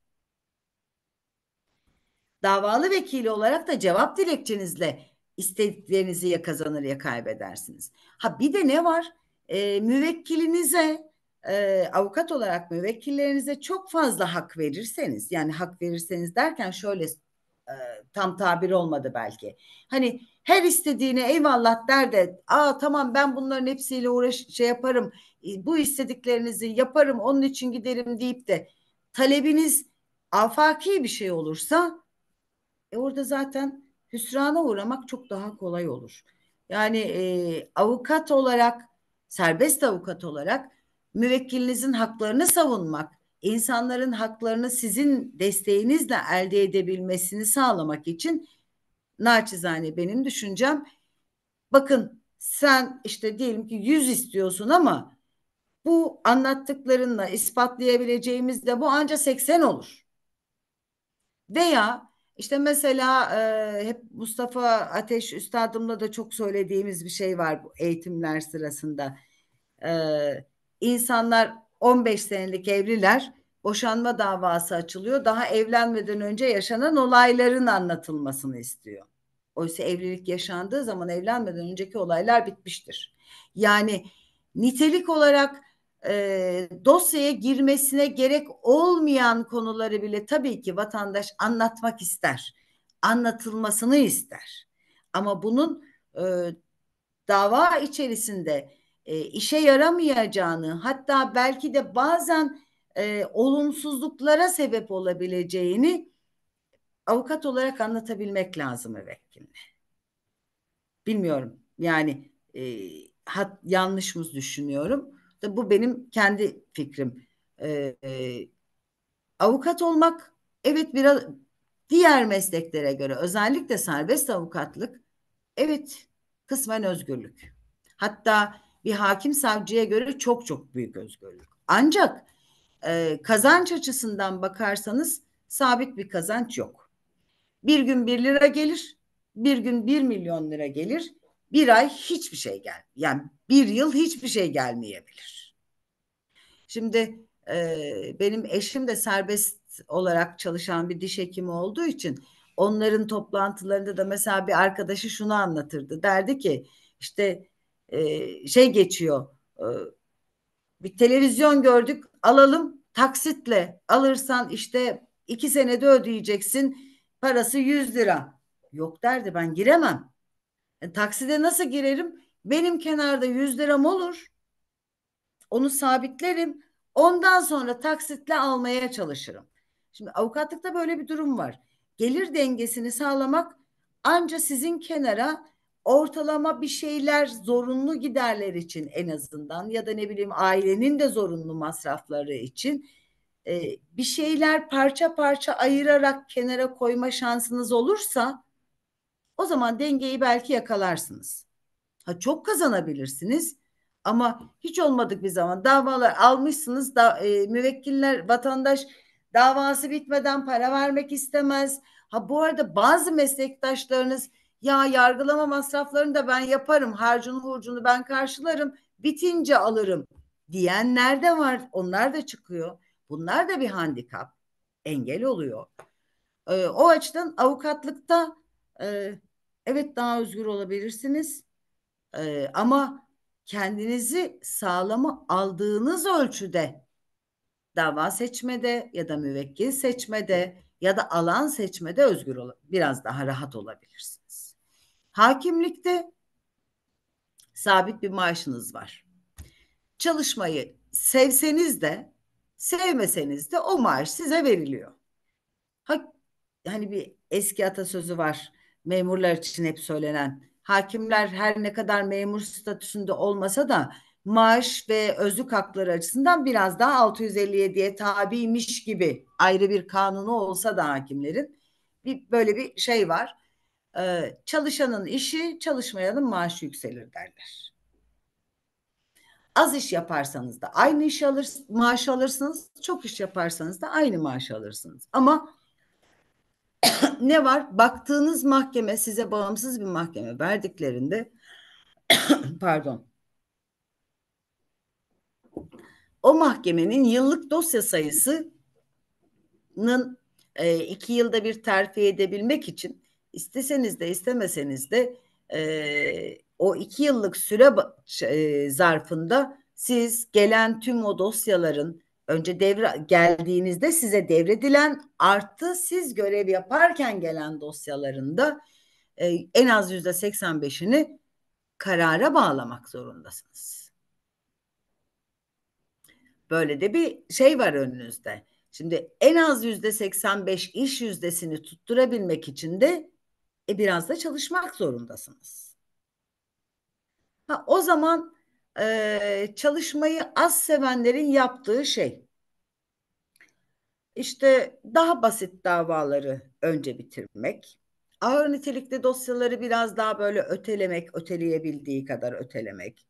Davalı vekili olarak da cevap dilekçenizle istediklerinizi ya kazanır ya kaybedersiniz. Ha bir de ne var? E, müvekkilinize e, avukat olarak müvekkillerinize çok fazla hak verirseniz yani hak verirseniz derken şöyle e, tam tabir olmadı belki. Hani her istediğine eyvallah der de aa tamam ben bunların hepsiyle uğraş şey yaparım e, bu istediklerinizi yaparım onun için giderim deyip de talebiniz afaki bir şey olursa e, orada zaten hüsrana uğramak çok daha kolay olur. Yani e, avukat olarak serbest avukat olarak müvekkilinizin haklarını savunmak insanların haklarını sizin desteğinizle elde edebilmesini sağlamak için naçizane benim düşüncem bakın sen işte diyelim ki 100 istiyorsun ama bu anlattıklarınla ispatlayabileceğimiz de bu anca 80 olur. Veya işte mesela e, hep Mustafa Ateş Üstadım'la da çok söylediğimiz bir şey var bu eğitimler sırasında. E, insanlar 15 senelik evliler boşanma davası açılıyor. Daha evlenmeden önce yaşanan olayların anlatılmasını istiyor. Oysa evlilik yaşandığı zaman evlenmeden önceki olaylar bitmiştir. Yani nitelik olarak e, dosyaya girmesine gerek olmayan konuları bile tabii ki vatandaş anlatmak ister. Anlatılmasını ister. Ama bunun e, dava içerisinde e, işe yaramayacağını hatta belki de bazen e, olumsuzluklara sebep olabileceğini avukat olarak anlatabilmek lazım müvekkiline. Bilmiyorum yani e, hat, yanlış mı düşünüyorum? Da bu benim kendi fikrim. E, e, avukat olmak evet biraz diğer mesleklere göre özellikle serbest avukatlık evet kısmen özgürlük. Hatta bir hakim savcıya göre çok çok büyük özgürlük. Ancak e, kazanç açısından bakarsanız sabit bir kazanç yok. Bir gün bir lira gelir, bir gün bir milyon lira gelir, bir ay hiçbir şey gel, yani bir yıl hiçbir şey gelmeyebilir. Şimdi e, benim eşim de serbest olarak çalışan bir diş hekimi olduğu için onların toplantılarında da mesela bir arkadaşı şunu anlatırdı. Derdi ki işte e, şey geçiyor. E, bir televizyon gördük alalım taksitle alırsan işte iki senede ödeyeceksin parası 100 lira. Yok derdi ben giremem. E, takside nasıl girerim? Benim kenarda 100 liram olur. Onu sabitlerim. Ondan sonra taksitle almaya çalışırım. Şimdi avukatlıkta böyle bir durum var. Gelir dengesini sağlamak anca sizin kenara ortalama bir şeyler zorunlu giderler için en azından ya da ne bileyim ailenin de zorunlu masrafları için e, bir şeyler parça parça ayırarak kenara koyma şansınız olursa o zaman dengeyi belki yakalarsınız. Ha çok kazanabilirsiniz ama hiç olmadık bir zaman davalar almışsınız da e, müvekkiller vatandaş davası bitmeden para vermek istemez. Ha bu arada bazı meslektaşlarınız ya yargılama masraflarını da ben yaparım, harcını hurcunu ben karşılarım, bitince alırım diyenler de var. Onlar da çıkıyor. Bunlar da bir handikap, engel oluyor. Ee, o açıdan avukatlıkta e, evet daha özgür olabilirsiniz e, ama kendinizi sağlamı aldığınız ölçüde dava seçmede ya da müvekkil seçmede ya da alan seçmede özgür ol biraz daha rahat olabilirsiniz. Hakimlikte sabit bir maaşınız var. Çalışmayı sevseniz de sevmeseniz de o maaş size veriliyor. Ha, hani bir eski atasözü var memurlar için hep söylenen. Hakimler her ne kadar memur statüsünde olmasa da maaş ve özlük hakları açısından biraz daha 657'ye tabiymiş gibi ayrı bir kanunu olsa da hakimlerin bir böyle bir şey var e, çalışanın işi çalışmayanın maaşı yükselir derler. Az iş yaparsanız da aynı iş alır, maaş alırsınız. Çok iş yaparsanız da aynı maaş alırsınız. Ama ne var? Baktığınız mahkeme size bağımsız bir mahkeme verdiklerinde pardon o mahkemenin yıllık dosya sayısının e, iki yılda bir terfi edebilmek için isteseniz de istemeseniz de e, o iki yıllık süre e, zarfında siz gelen tüm o dosyaların önce devre geldiğinizde size devredilen artı siz görev yaparken gelen dosyalarında e, en az yüzde 85'ini karara bağlamak zorundasınız. Böyle de bir şey var önünüzde. Şimdi en az yüzde 85 iş yüzdesini tutturabilmek için de e biraz da çalışmak zorundasınız. Ha, o zaman e, çalışmayı az sevenlerin yaptığı şey. İşte daha basit davaları önce bitirmek, ağır nitelikli dosyaları biraz daha böyle ötelemek, öteleyebildiği kadar ötelemek.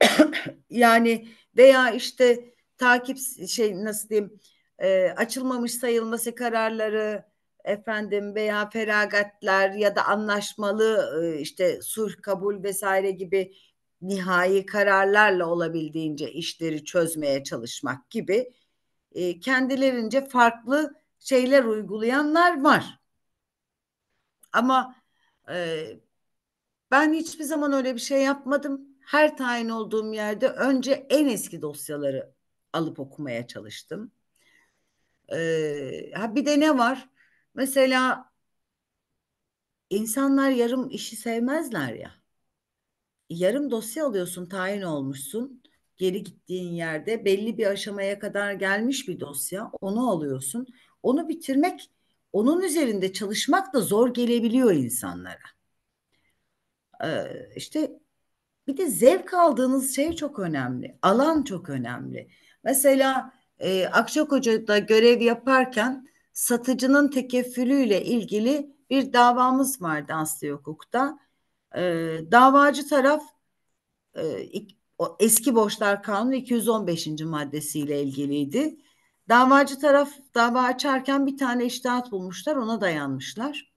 yani veya işte takip şey nasıl diyeyim e, açılmamış sayılması kararları efendim veya feragatler ya da anlaşmalı e, işte sulh kabul vesaire gibi nihai kararlarla olabildiğince işleri çözmeye çalışmak gibi e, kendilerince farklı şeyler uygulayanlar var. Ama e, ben hiçbir zaman öyle bir şey yapmadım. Her tayin olduğum yerde önce en eski dosyaları alıp okumaya çalıştım. Ee, ha bir de ne var? Mesela insanlar yarım işi sevmezler ya. Yarım dosya alıyorsun, tayin olmuşsun. Geri gittiğin yerde belli bir aşamaya kadar gelmiş bir dosya, onu alıyorsun. Onu bitirmek, onun üzerinde çalışmak da zor gelebiliyor insanlara. Ee, işte bir de zevk aldığınız şey çok önemli. Alan çok önemli. Mesela e, Akçakoca'da görev yaparken satıcının tekeffülüyle ilgili bir davamız vardı asli hukukta. E, ee, davacı taraf e, o eski borçlar kanunu 215. maddesiyle ilgiliydi. Davacı taraf dava açarken bir tane iştahat bulmuşlar ona dayanmışlar.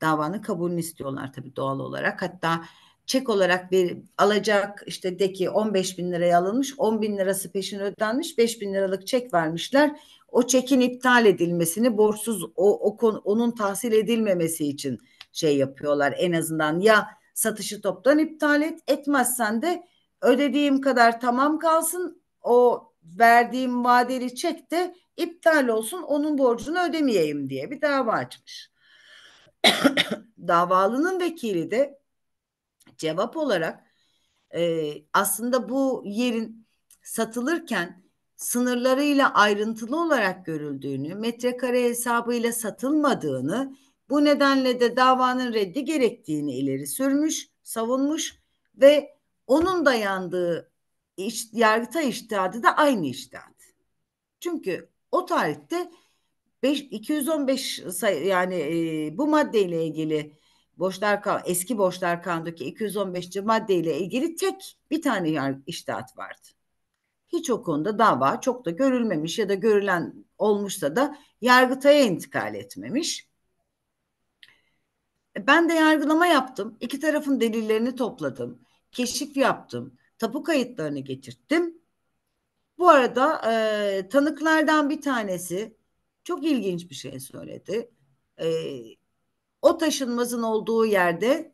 Davanın kabulünü istiyorlar tabii doğal olarak. Hatta çek olarak bir alacak işte de ki 15 bin liraya alınmış 10 bin lirası peşin ödenmiş 5 bin liralık çek vermişler o çekin iptal edilmesini borçsuz o, o konu, onun tahsil edilmemesi için şey yapıyorlar en azından ya satışı toptan iptal et etmezsen de ödediğim kadar tamam kalsın o verdiğim vadeli çek de iptal olsun onun borcunu ödemeyeyim diye bir dava açmış. Davalının vekili de cevap olarak e, aslında bu yerin satılırken sınırlarıyla ayrıntılı olarak görüldüğünü, metrekare hesabıyla satılmadığını, bu nedenle de davanın reddi gerektiğini ileri sürmüş, savunmuş ve onun dayandığı iş, yargıta iştihadı da aynı iştihat. Çünkü o tarihte 5, 215 sayı yani e, bu maddeyle ilgili borçlar eski borçlar kanundaki 215. maddeyle ilgili tek bir tane iştihat vardı hiç o konuda dava çok da görülmemiş ya da görülen olmuşsa da Yargıtay'a intikal etmemiş. E, ben de yargılama yaptım. İki tarafın delillerini topladım. Keşif yaptım. Tapu kayıtlarını getirttim. Bu arada e, tanıklardan bir tanesi çok ilginç bir şey söyledi. E, o taşınmazın olduğu yerde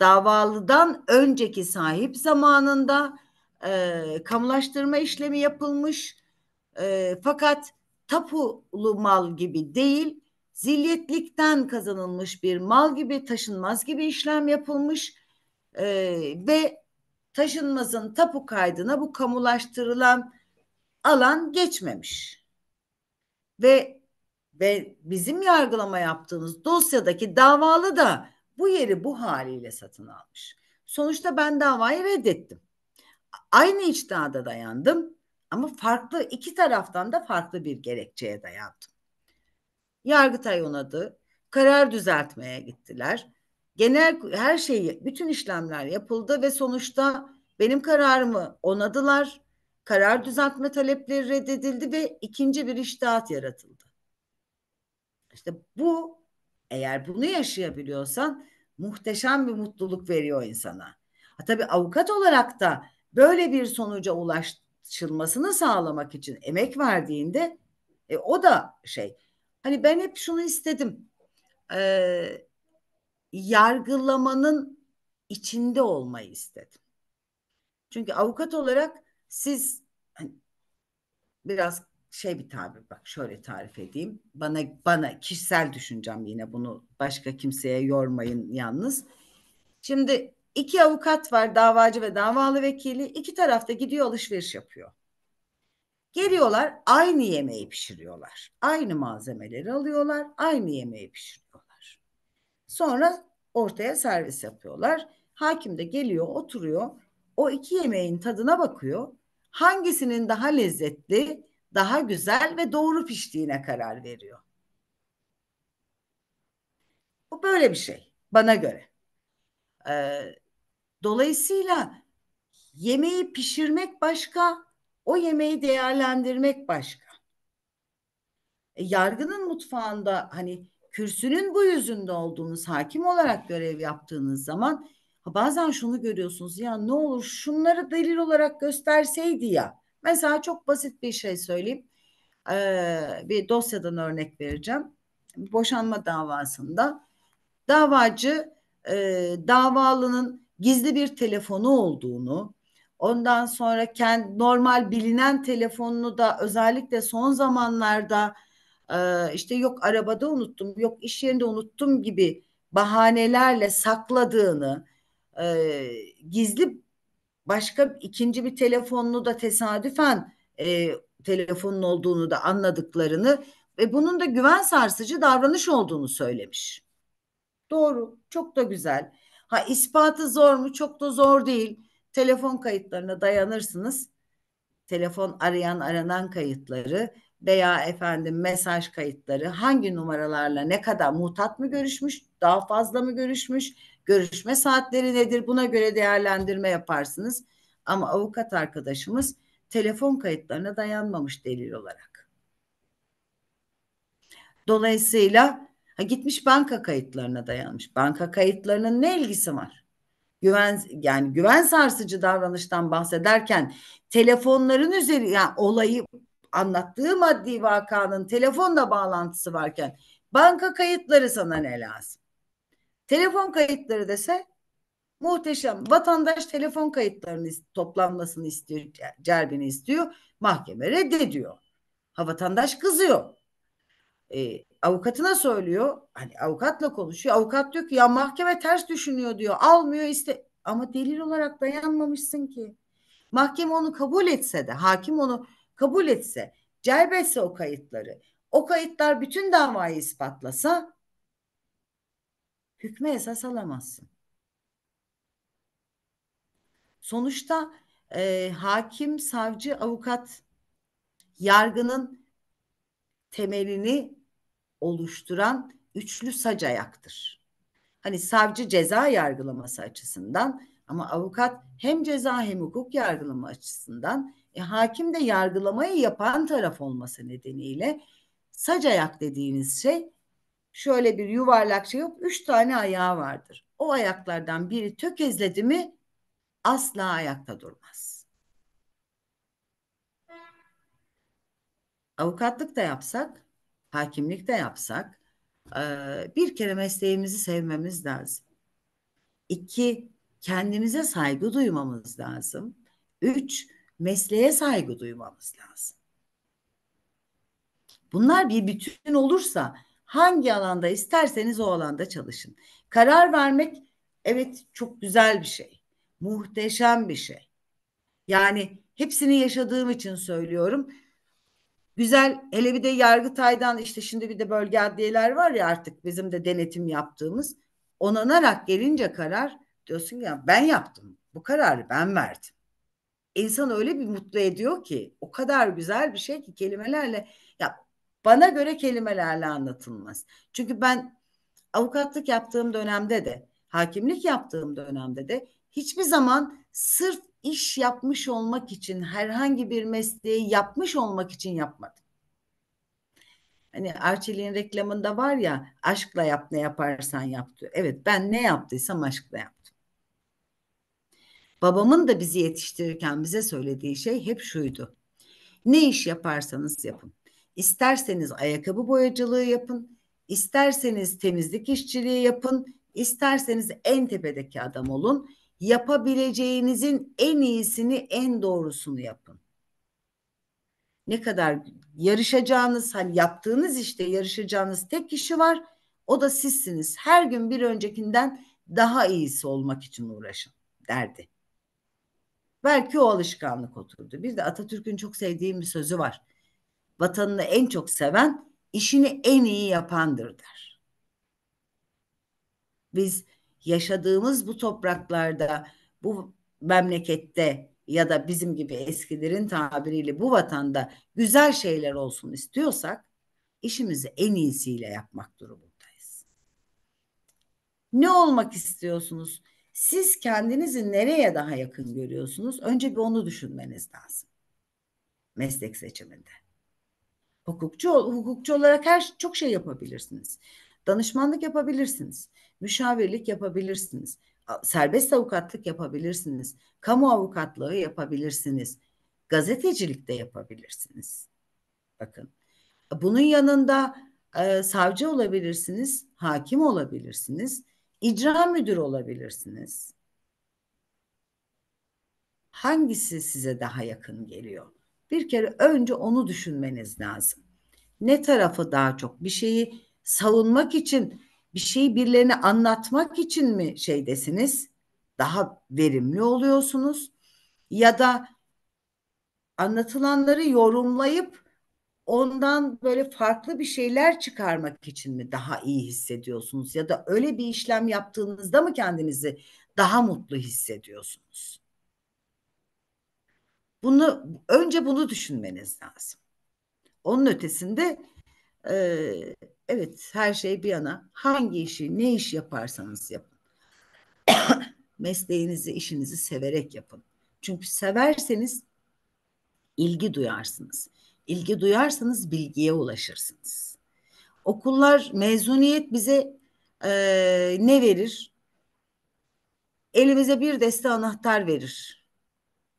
davalıdan önceki sahip zamanında e, kamulaştırma işlemi yapılmış e, fakat tapulu mal gibi değil zilyetlikten kazanılmış bir mal gibi taşınmaz gibi işlem yapılmış e, ve taşınmazın tapu kaydına bu kamulaştırılan alan geçmemiş. Ve ve bizim yargılama yaptığımız dosyadaki davalı da bu yeri bu haliyle satın almış. Sonuçta ben davayı reddettim. Aynı içtihada dayandım ama farklı iki taraftan da farklı bir gerekçeye dayandım. Yargıtay onadı, karar düzeltmeye gittiler. Genel her şeyi, bütün işlemler yapıldı ve sonuçta benim kararımı onadılar. Karar düzeltme talepleri reddedildi ve ikinci bir iştahat yaratıldı. İşte bu eğer bunu yaşayabiliyorsan muhteşem bir mutluluk veriyor insana. Ha, tabii avukat olarak da böyle bir sonuca ulaşılmasını sağlamak için emek verdiğinde e, o da şey hani ben hep şunu istedim e, yargılamanın içinde olmayı istedim. Çünkü avukat olarak siz hani, biraz şey bir tabir bak şöyle tarif edeyim. Bana bana kişisel düşüncem yine bunu başka kimseye yormayın yalnız. Şimdi İki avukat var davacı ve davalı vekili. İki tarafta gidiyor alışveriş yapıyor. Geliyorlar aynı yemeği pişiriyorlar. Aynı malzemeleri alıyorlar. Aynı yemeği pişiriyorlar. Sonra ortaya servis yapıyorlar. Hakim de geliyor oturuyor. O iki yemeğin tadına bakıyor. Hangisinin daha lezzetli, daha güzel ve doğru piştiğine karar veriyor. Bu böyle bir şey bana göre. Ee, Dolayısıyla yemeği pişirmek başka, o yemeği değerlendirmek başka. E, yargının mutfağında hani kürsünün bu yüzünde olduğunuz hakim olarak görev yaptığınız zaman bazen şunu görüyorsunuz ya ne olur şunları delil olarak gösterseydi ya. Mesela çok basit bir şey söyleyeyim. Ee, bir dosyadan örnek vereceğim. Boşanma davasında davacı e, davalının gizli bir telefonu olduğunu, ondan sonra kendi normal bilinen telefonunu da özellikle son zamanlarda e, işte yok arabada unuttum, yok iş yerinde unuttum gibi bahanelerle sakladığını, e, gizli başka ikinci bir telefonunu da tesadüfen e, telefonun olduğunu da anladıklarını ve bunun da güven sarsıcı davranış olduğunu söylemiş. Doğru, çok da güzel. Ha ispatı zor mu? Çok da zor değil. Telefon kayıtlarına dayanırsınız. Telefon arayan aranan kayıtları veya efendim mesaj kayıtları hangi numaralarla ne kadar mutat mı görüşmüş, daha fazla mı görüşmüş, görüşme saatleri nedir buna göre değerlendirme yaparsınız. Ama avukat arkadaşımız telefon kayıtlarına dayanmamış delil olarak. Dolayısıyla Ha gitmiş banka kayıtlarına dayanmış. Banka kayıtlarının ne ilgisi var? Güven yani güven sarsıcı davranıştan bahsederken telefonların üzeri yani olayı anlattığı maddi vakanın telefonla bağlantısı varken banka kayıtları sana ne lazım? Telefon kayıtları dese muhteşem. Vatandaş telefon kayıtlarının toplanmasını istiyor, celbini istiyor. Mahkeme reddediyor. Ha vatandaş kızıyor. E, avukatına söylüyor. Hani avukatla konuşuyor. Avukat diyor ki ya mahkeme ters düşünüyor diyor. Almıyor iste ama delil olarak dayanmamışsın ki. Mahkeme onu kabul etse de hakim onu kabul etse celbetse o kayıtları o kayıtlar bütün davayı ispatlasa hükme esas alamazsın. Sonuçta e, hakim, savcı, avukat yargının temelini oluşturan üçlü sac ayaktır. Hani savcı ceza yargılaması açısından ama avukat hem ceza hem hukuk yargılama açısından e, hakim de yargılamayı yapan taraf olması nedeniyle sac ayak dediğiniz şey şöyle bir yuvarlak şey yok. Üç tane ayağı vardır. O ayaklardan biri tökezledi mi asla ayakta durmaz. Avukatlık da yapsak hakimlik de yapsak bir kere mesleğimizi sevmemiz lazım. İki, kendimize saygı duymamız lazım. Üç, mesleğe saygı duymamız lazım. Bunlar bir bütün olursa hangi alanda isterseniz o alanda çalışın. Karar vermek evet çok güzel bir şey. Muhteşem bir şey. Yani hepsini yaşadığım için söylüyorum. Güzel hele bir de Yargıtay'dan işte şimdi bir de bölge adliyeler var ya artık bizim de denetim yaptığımız onanarak gelince karar diyorsun ya ben yaptım bu kararı ben verdim. İnsan öyle bir mutlu ediyor ki o kadar güzel bir şey ki kelimelerle ya bana göre kelimelerle anlatılmaz. Çünkü ben avukatlık yaptığım dönemde de hakimlik yaptığım dönemde de hiçbir zaman sırf iş yapmış olmak için, herhangi bir mesleği yapmış olmak için yapmadım. Hani Arçelik'in reklamında var ya aşkla yap ne yaparsan yaptı. Evet ben ne yaptıysam aşkla yaptım. Babamın da bizi yetiştirirken bize söylediği şey hep şuydu. Ne iş yaparsanız yapın. İsterseniz ayakkabı boyacılığı yapın, isterseniz temizlik işçiliği yapın, isterseniz en tepedeki adam olun yapabileceğinizin en iyisini, en doğrusunu yapın. Ne kadar yarışacağınız, hani yaptığınız işte yarışacağınız tek kişi var. O da sizsiniz. Her gün bir öncekinden daha iyisi olmak için uğraşın derdi. Belki o alışkanlık oturdu. Bir de Atatürk'ün çok sevdiğim bir sözü var. Vatanını en çok seven, işini en iyi yapandır der. Biz yaşadığımız bu topraklarda, bu memlekette ya da bizim gibi eskilerin tabiriyle bu vatanda güzel şeyler olsun istiyorsak işimizi en iyisiyle yapmak durumundayız. Ne olmak istiyorsunuz? Siz kendinizi nereye daha yakın görüyorsunuz? Önce bir onu düşünmeniz lazım. Meslek seçiminde. Hukukçu hukukçu olarak her çok şey yapabilirsiniz. Danışmanlık yapabilirsiniz müşavirlik yapabilirsiniz. Serbest avukatlık yapabilirsiniz. Kamu avukatlığı yapabilirsiniz. Gazetecilik de yapabilirsiniz. Bakın. Bunun yanında e, savcı olabilirsiniz, hakim olabilirsiniz, icra müdürü olabilirsiniz. Hangisi size daha yakın geliyor? Bir kere önce onu düşünmeniz lazım. Ne tarafı daha çok bir şeyi savunmak için bir şeyi birilerine anlatmak için mi şeydesiniz? Daha verimli oluyorsunuz ya da anlatılanları yorumlayıp ondan böyle farklı bir şeyler çıkarmak için mi daha iyi hissediyorsunuz ya da öyle bir işlem yaptığınızda mı kendinizi daha mutlu hissediyorsunuz? Bunu önce bunu düşünmeniz lazım. Onun ötesinde ee, evet her şey bir yana hangi işi ne iş yaparsanız yapın. Mesleğinizi işinizi severek yapın. Çünkü severseniz ilgi duyarsınız. İlgi duyarsanız bilgiye ulaşırsınız. Okullar mezuniyet bize e, ne verir? Elimize bir deste anahtar verir.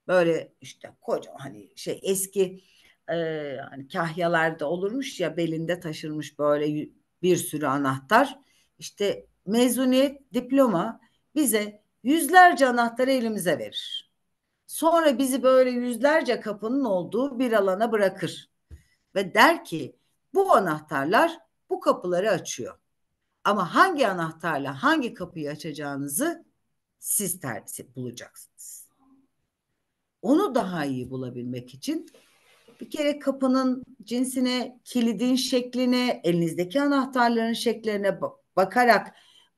Böyle işte koca hani şey eski e, hani kahyalarda olurmuş ya belinde taşırmış böyle bir sürü anahtar. İşte mezuniyet, diploma bize yüzlerce anahtarı elimize verir. Sonra bizi böyle yüzlerce kapının olduğu bir alana bırakır ve der ki bu anahtarlar bu kapıları açıyor. Ama hangi anahtarla hangi kapıyı açacağınızı siz tercih bulacaksınız. Onu daha iyi bulabilmek için bir kere kapının cinsine, kilidin şekline, elinizdeki anahtarların şeklerine bakarak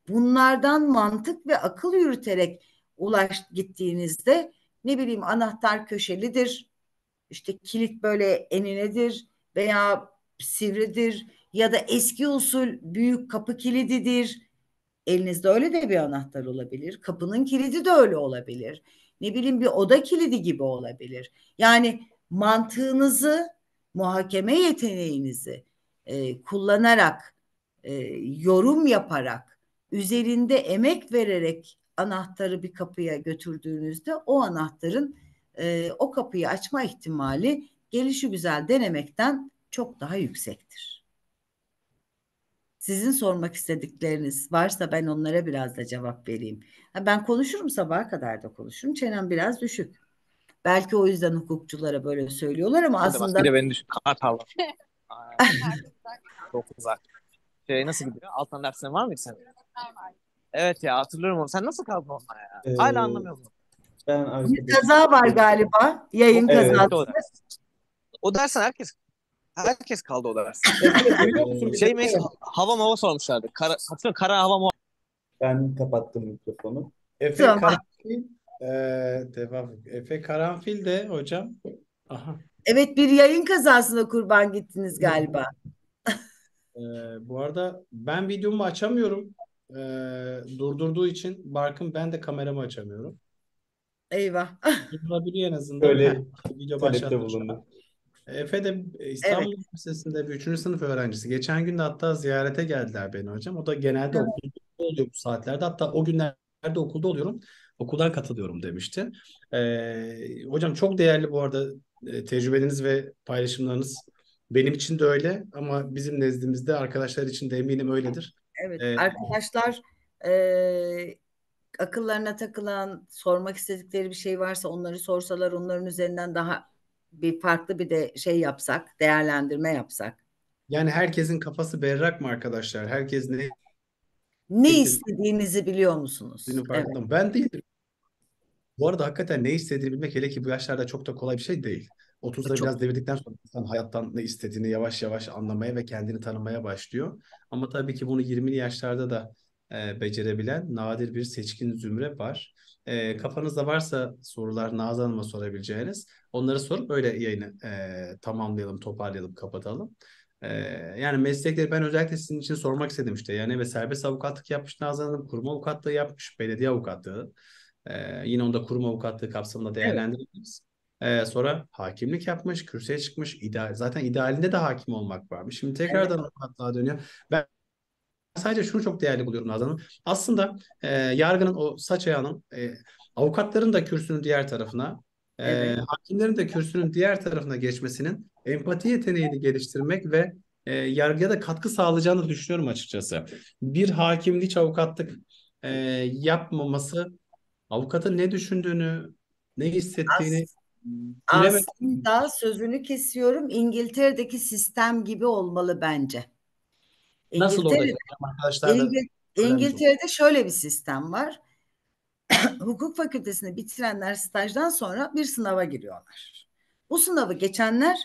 bunlardan mantık ve akıl yürüterek ulaş gittiğinizde ne bileyim anahtar köşelidir, işte kilit böyle eninedir veya sivridir ya da eski usul büyük kapı kilididir. Elinizde öyle de bir anahtar olabilir. Kapının kilidi de öyle olabilir. Ne bileyim bir oda kilidi gibi olabilir. Yani mantığınızı, muhakeme yeteneğinizi e, kullanarak, e, yorum yaparak, üzerinde emek vererek anahtarı bir kapıya götürdüğünüzde o anahtarın e, o kapıyı açma ihtimali gelişi güzel denemekten çok daha yüksektir. Sizin sormak istedikleriniz varsa ben onlara biraz da cevap vereyim. Ben konuşurum sabaha kadar da konuşurum. Çenem biraz düşük. Belki o yüzden hukukçulara böyle söylüyorlar ama Hadi aslında... Bak, beni düşün. Hatalı. Çok uzak. Şey, nasıl gidiyor? Alttan dersine var mıydı sen? Evet ya hatırlıyorum onu. Sen nasıl kaldın onunla ya? Ee, Hala anlamıyorum. Ben bir kaza var galiba. Yayın evet. kazası. O, ders. o dersen herkes herkes kaldı o ders. şey mi şey hava mava sormuşlardı. Kara, hatırlıyorum kara hava mava. Ben kapattım mikrofonu. Efe tamam. Ee, devam. Efe Karanfil de hocam. Aha. Evet bir yayın kazasına kurban gittiniz galiba. ee, bu arada ben videomu açamıyorum. Ee, durdurduğu için Barkın ben de kameramı açamıyorum. Eyvah. Durdurabiliyor en azından. Öyle video başlattı. bulundu. Efe de İstanbul evet. Üniversitesi'nde bir 3. sınıf öğrencisi. Geçen gün de hatta ziyarete geldiler beni hocam. O da genelde evet. okulda oluyor bu saatlerde. Hatta o günlerde okulda oluyorum okuldan katılıyorum demişti. E, hocam çok değerli bu arada e, tecrübeniz ve paylaşımlarınız. Benim için de öyle ama bizim nezdimizde arkadaşlar için de eminim öyledir. Evet ee, arkadaşlar e, akıllarına takılan sormak istedikleri bir şey varsa onları sorsalar onların üzerinden daha bir farklı bir de şey yapsak değerlendirme yapsak. Yani herkesin kafası berrak mı arkadaşlar? Herkes ne ne istediğinizi biliyor musunuz? Evet. Ben değilim. Bu arada hakikaten ne istediğini bilmek hele ki bu yaşlarda çok da kolay bir şey değil. 30'da e, biraz devirdikten sonra insan hayattan ne istediğini yavaş yavaş anlamaya ve kendini tanımaya başlıyor. Ama tabii ki bunu 20'li yaşlarda da e, becerebilen nadir bir seçkin zümre var. E, kafanızda varsa sorular Nazan Hanım'a sorabileceğiniz onları sorup öyle yayını e, tamamlayalım, toparlayalım, kapatalım. E, yani meslekleri ben özellikle sizin için sormak istedim işte. Yani ve serbest avukatlık yapmış Nazan Hanım, kurum avukatlığı yapmış, belediye avukatlığı. Ee, yine onda da kurum avukatlığı kapsamında değerlendirebiliriz. Ee, sonra hakimlik yapmış, kürsüye çıkmış. ideal zaten idealinde de hakim olmak varmış. Şimdi tekrardan evet. avukatlığa dönüyor. Ben sadece şunu çok değerli buluyorum Nazan Hanım. Aslında e, yargının o saç ayağının e, avukatların da kürsünün diğer tarafına e, evet. hakimlerin de kürsünün diğer tarafına geçmesinin empati yeteneğini geliştirmek ve e, yargıya da katkı sağlayacağını düşünüyorum açıkçası. Bir hakimlik avukatlık e, yapmaması avukatın ne düşündüğünü, ne hissettiğini bilemedim. Aslında sözünü kesiyorum. İngiltere'deki sistem gibi olmalı bence. Nasıl olacak arkadaşlar? İngiltere'de şöyle bir sistem var. Hukuk fakültesini bitirenler stajdan sonra bir sınava giriyorlar. Bu sınavı geçenler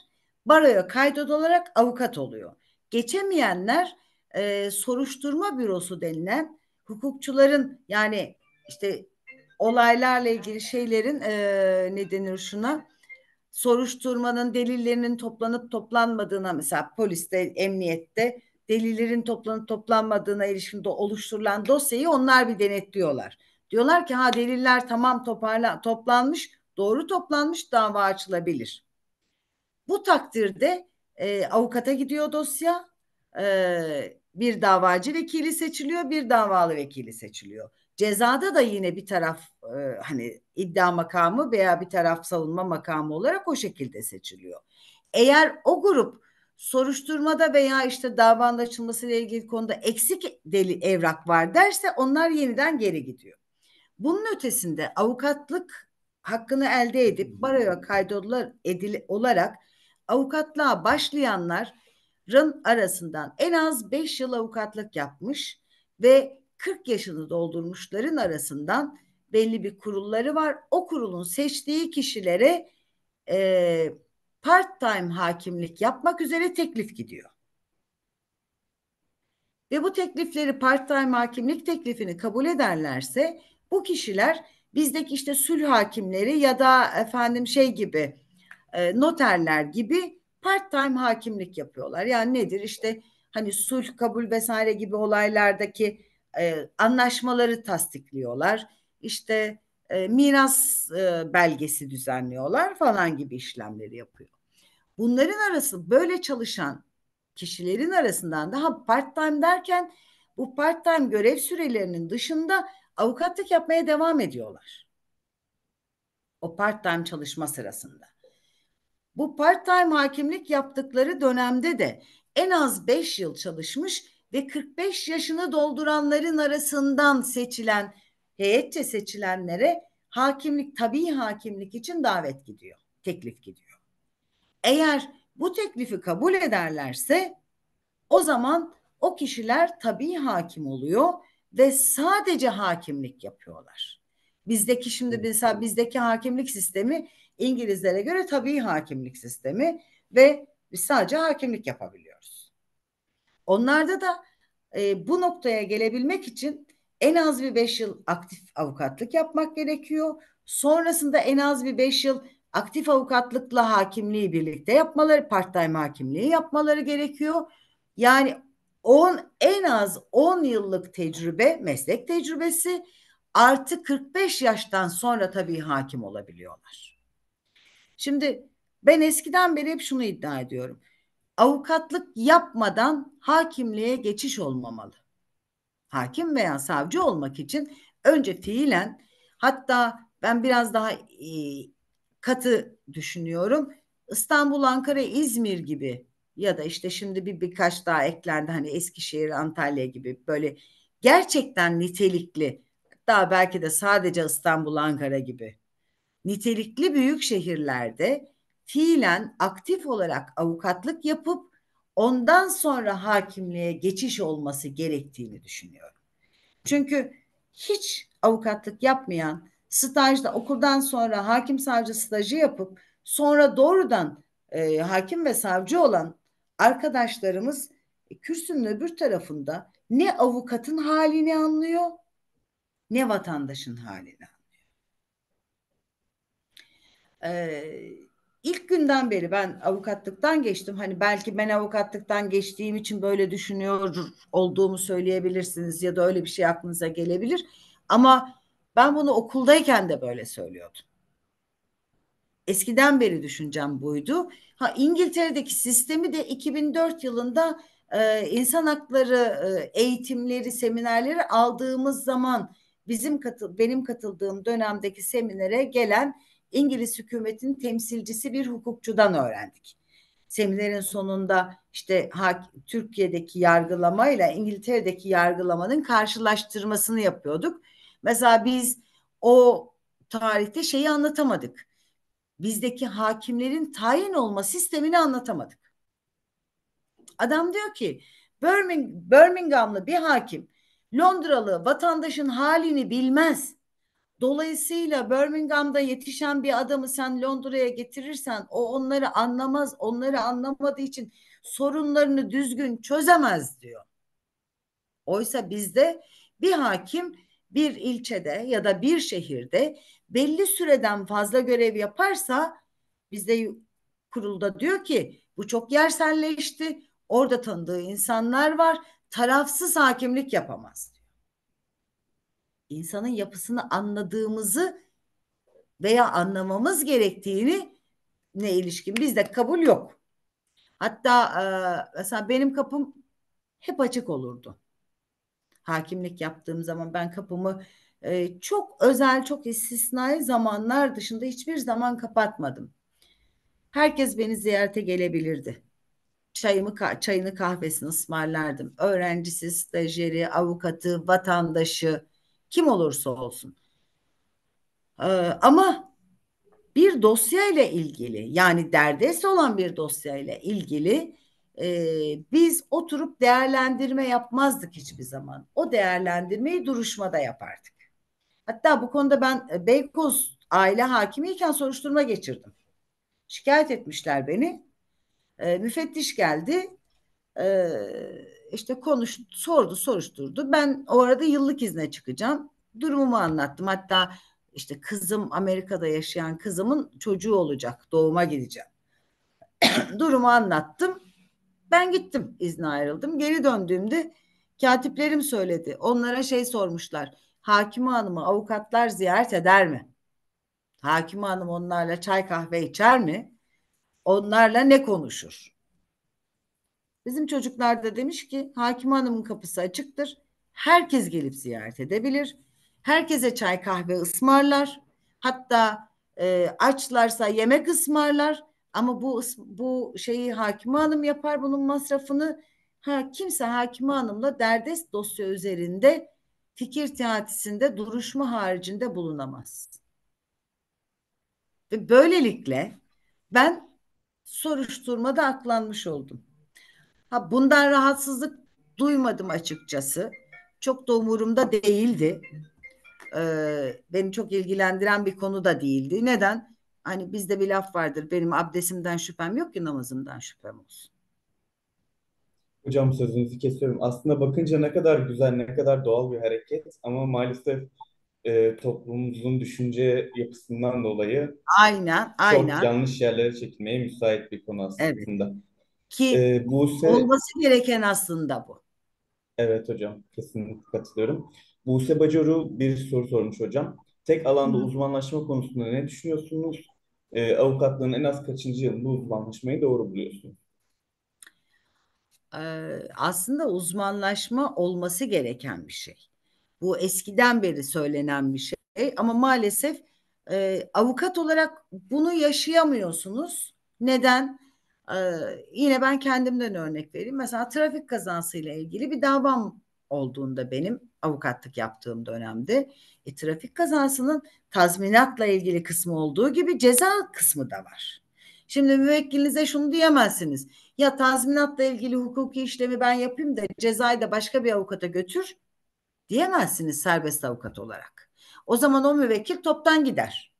baroya kaydod olarak avukat oluyor. Geçemeyenler e, soruşturma bürosu denilen hukukçuların yani işte olaylarla ilgili şeylerin e, ne denir şuna soruşturmanın delillerinin toplanıp toplanmadığına mesela poliste, emniyette delillerin toplanıp toplanmadığına ilişkin de oluşturulan dosyayı onlar bir denetliyorlar. Diyorlar ki ha deliller tamam toparla, toplanmış, doğru toplanmış dava açılabilir. Bu takdirde e, avukata gidiyor dosya, e, bir davacı vekili seçiliyor, bir davalı vekili seçiliyor Cezada da yine bir taraf e, hani iddia makamı veya bir taraf savunma makamı olarak o şekilde seçiliyor. Eğer o grup soruşturmada veya işte davanın açılması ile ilgili konuda eksik deli evrak var derse onlar yeniden geri gidiyor. Bunun ötesinde avukatlık hakkını elde edip baroya kaydolular edil olarak avukatlığa başlayanların arasından en az 5 yıl avukatlık yapmış ve 40 yaşını doldurmuşların arasından belli bir kurulları var. O kurulun seçtiği kişilere e, part time hakimlik yapmak üzere teklif gidiyor. Ve bu teklifleri part time hakimlik teklifini kabul ederlerse bu kişiler bizdeki işte sülh hakimleri ya da efendim şey gibi e, noterler gibi part time hakimlik yapıyorlar. Yani nedir işte hani sulh kabul vesaire gibi olaylardaki e, anlaşmaları tasdikliyorlar. İşte e, miras e, belgesi düzenliyorlar falan gibi işlemleri yapıyor. Bunların arası böyle çalışan kişilerin arasından daha part time derken bu part time görev sürelerinin dışında avukatlık yapmaya devam ediyorlar. O part time çalışma sırasında. Bu part time hakimlik yaptıkları dönemde de en az beş yıl çalışmış ve 45 yaşını dolduranların arasından seçilen heyetçe seçilenlere hakimlik tabii hakimlik için davet gidiyor. Teklif gidiyor. Eğer bu teklifi kabul ederlerse o zaman o kişiler tabii hakim oluyor ve sadece hakimlik yapıyorlar. Bizdeki şimdi mesela bizdeki hakimlik sistemi İngilizlere göre tabii hakimlik sistemi ve sadece hakimlik yapabiliyor. Onlarda da e, bu noktaya gelebilmek için en az bir beş yıl aktif avukatlık yapmak gerekiyor. Sonrasında en az bir beş yıl aktif avukatlıkla hakimliği birlikte yapmaları, part-time hakimliği yapmaları gerekiyor. Yani on en az 10 yıllık tecrübe, meslek tecrübesi artı 45 yaştan sonra tabii hakim olabiliyorlar. Şimdi ben eskiden beri hep şunu iddia ediyorum avukatlık yapmadan hakimliğe geçiş olmamalı. Hakim veya savcı olmak için önce fiilen hatta ben biraz daha e, katı düşünüyorum. İstanbul, Ankara, İzmir gibi ya da işte şimdi bir birkaç daha eklendi hani Eskişehir, Antalya gibi böyle gerçekten nitelikli daha belki de sadece İstanbul, Ankara gibi nitelikli büyük şehirlerde fiilen aktif olarak avukatlık yapıp ondan sonra hakimliğe geçiş olması gerektiğini düşünüyorum. Çünkü hiç avukatlık yapmayan stajda okuldan sonra hakim savcı stajı yapıp sonra doğrudan e, hakim ve savcı olan arkadaşlarımız e, kürsünün öbür tarafında ne avukatın halini anlıyor ne vatandaşın halini anlıyor. Ee, ilk günden beri ben avukatlıktan geçtim. Hani belki ben avukatlıktan geçtiğim için böyle düşünüyor olduğumu söyleyebilirsiniz ya da öyle bir şey aklınıza gelebilir. Ama ben bunu okuldayken de böyle söylüyordum. Eskiden beri düşüncem buydu. Ha İngiltere'deki sistemi de 2004 yılında e, insan hakları e, eğitimleri, seminerleri aldığımız zaman bizim katıl benim katıldığım dönemdeki seminere gelen İngiliz hükümetinin temsilcisi bir hukukçudan öğrendik. Seminerin sonunda işte Türkiye'deki yargılamayla İngiltere'deki yargılamanın karşılaştırmasını yapıyorduk. Mesela biz o tarihte şeyi anlatamadık. Bizdeki hakimlerin tayin olma sistemini anlatamadık. Adam diyor ki Birminghamlı bir hakim Londralı vatandaşın halini bilmez. Dolayısıyla Birmingham'da yetişen bir adamı sen Londra'ya getirirsen o onları anlamaz. Onları anlamadığı için sorunlarını düzgün çözemez diyor. Oysa bizde bir hakim bir ilçede ya da bir şehirde belli süreden fazla görev yaparsa bizde kurulda diyor ki bu çok yerselleşti. Orada tanıdığı insanlar var. Tarafsız hakimlik yapamaz insanın yapısını anladığımızı veya anlamamız gerektiğini ne ilişkin bizde kabul yok. Hatta e, mesela benim kapım hep açık olurdu. Hakimlik yaptığım zaman ben kapımı e, çok özel, çok istisnai zamanlar dışında hiçbir zaman kapatmadım. Herkes beni ziyarete gelebilirdi. Çayımı, çayını kahvesini ısmarlardım. Öğrencisi, stajyeri, avukatı, vatandaşı, kim olursa olsun. Ee, ama bir dosya ile ilgili yani derdest olan bir dosya ile ilgili e, biz oturup değerlendirme yapmazdık hiçbir zaman. O değerlendirmeyi duruşmada yapardık. Hatta bu konuda ben e, Beykoz aile hakimiyken soruşturma geçirdim. Şikayet etmişler beni. E, müfettiş geldi. E, işte konuş, sordu, soruşturdu. Ben o arada yıllık izne çıkacağım. Durumumu anlattım. Hatta işte kızım Amerika'da yaşayan kızımın çocuğu olacak. Doğuma gideceğim. Durumu anlattım. Ben gittim izne ayrıldım. Geri döndüğümde katiplerim söyledi. Onlara şey sormuşlar. Hakime Hanım'ı avukatlar ziyaret eder mi? Hakime Hanım onlarla çay kahve içer mi? Onlarla ne konuşur? Bizim çocuklar da demiş ki hakim hanımın kapısı açıktır. Herkes gelip ziyaret edebilir. Herkese çay kahve ısmarlar. Hatta e, açlarsa yemek ısmarlar. Ama bu bu şeyi hakime hanım yapar bunun masrafını. Ha, kimse hakime hanımla derdest dosya üzerinde fikir teatisinde duruşma haricinde bulunamaz. Ve böylelikle ben soruşturmada aklanmış oldum. Ha bundan rahatsızlık duymadım açıkçası. Çok da umurumda değildi. Ee, beni çok ilgilendiren bir konu da değildi. Neden? Hani bizde bir laf vardır. Benim abdestimden şüphem yok ki namazımdan şüphem olsun. Hocam sözünüzü kesiyorum. Aslında bakınca ne kadar güzel, ne kadar doğal bir hareket ama maalesef e, toplumumuzun düşünce yapısından dolayı aynen, çok yanlış yerlere çekilmeye müsait bir konu aslında. Evet. Ki Ee, Buse, olması gereken aslında bu. evet hocam kesinlikle katılıyorum. Buse Bacoru bir soru sormuş hocam. Tek alanda uzmanlaşma konusunda ne düşünüyorsunuz? Ee, avukatlığın en az kaçıncı yılında uzmanlaşmayı doğru buluyorsunuz? Ee, aslında uzmanlaşma olması gereken bir şey. Bu eskiden beri söylenen bir şey ama maalesef eee, avukat olarak bunu yaşayamıyorsunuz. Neden? Ee, yine ben kendimden örnek vereyim. Mesela trafik kazasıyla ilgili bir davam olduğunda benim avukatlık yaptığım dönemde e, trafik kazasının tazminatla ilgili kısmı olduğu gibi ceza kısmı da var. Şimdi müvekkilinize şunu diyemezsiniz. Ya tazminatla ilgili hukuki işlemi ben yapayım da cezayı da başka bir avukata götür diyemezsiniz serbest avukat olarak. O zaman o müvekkil toptan gider.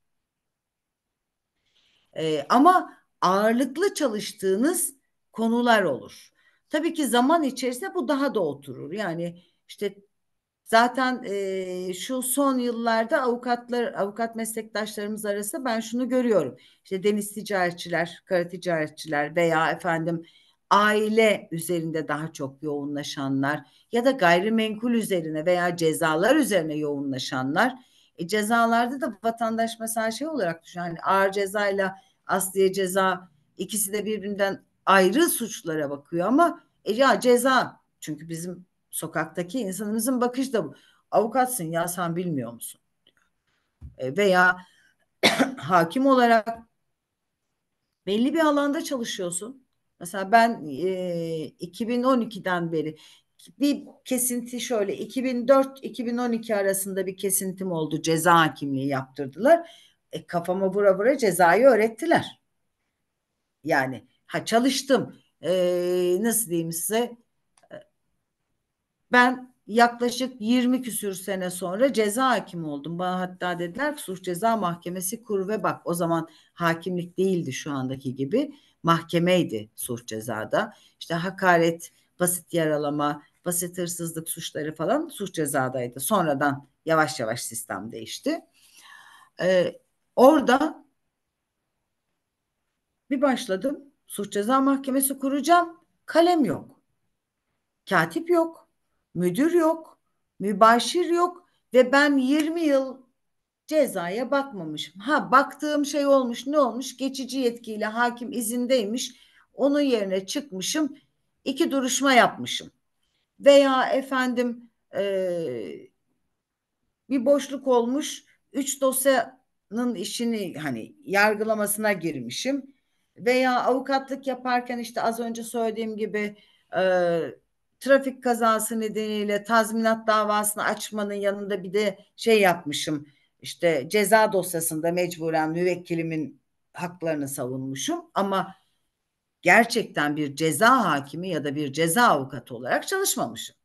Ee, ama ağırlıklı çalıştığınız konular olur. Tabii ki zaman içerisinde bu daha da oturur. Yani işte zaten e, şu son yıllarda avukatlar, avukat meslektaşlarımız arası ben şunu görüyorum. İşte deniz ticaretçiler, kara ticaretçiler veya efendim aile üzerinde daha çok yoğunlaşanlar ya da gayrimenkul üzerine veya cezalar üzerine yoğunlaşanlar. E, cezalarda da vatandaş mesela şey olarak düşün. Yani ağır cezayla Asliye ceza ikisi de birbirinden ayrı suçlara bakıyor ama e ya ceza çünkü bizim sokaktaki insanımızın bakışı da bu. Avukatsın ya sen bilmiyor musun? E veya hakim olarak belli bir alanda çalışıyorsun. Mesela ben e, 2012'den beri bir kesinti şöyle 2004-2012 arasında bir kesintim oldu ceza hakimliği yaptırdılar. E, kafama vura vura cezayı öğrettiler. Yani ha çalıştım. E, nasıl diyeyim size? E, ben yaklaşık 20 küsür sene sonra ceza hakimi oldum. Bana hatta dediler ki suç ceza mahkemesi kur ve bak o zaman hakimlik değildi şu andaki gibi. Mahkemeydi suç cezada. İşte hakaret, basit yaralama, basit hırsızlık suçları falan suç cezadaydı. Sonradan yavaş yavaş sistem değişti. Ee, Orada bir başladım. Suç Ceza Mahkemesi kuracağım. Kalem yok. Katip yok. Müdür yok. Mübaşir yok. Ve ben 20 yıl cezaya bakmamışım. Ha baktığım şey olmuş ne olmuş? Geçici yetkiyle hakim izindeymiş. Onun yerine çıkmışım. iki duruşma yapmışım. Veya efendim e, bir boşluk olmuş. Üç dosya avukatın işini hani yargılamasına girmişim veya avukatlık yaparken işte az önce söylediğim gibi e, trafik kazası nedeniyle tazminat davasını açmanın yanında bir de şey yapmışım işte ceza dosyasında mecburen müvekkilimin haklarını savunmuşum ama gerçekten bir ceza hakimi ya da bir ceza avukatı olarak çalışmamışım.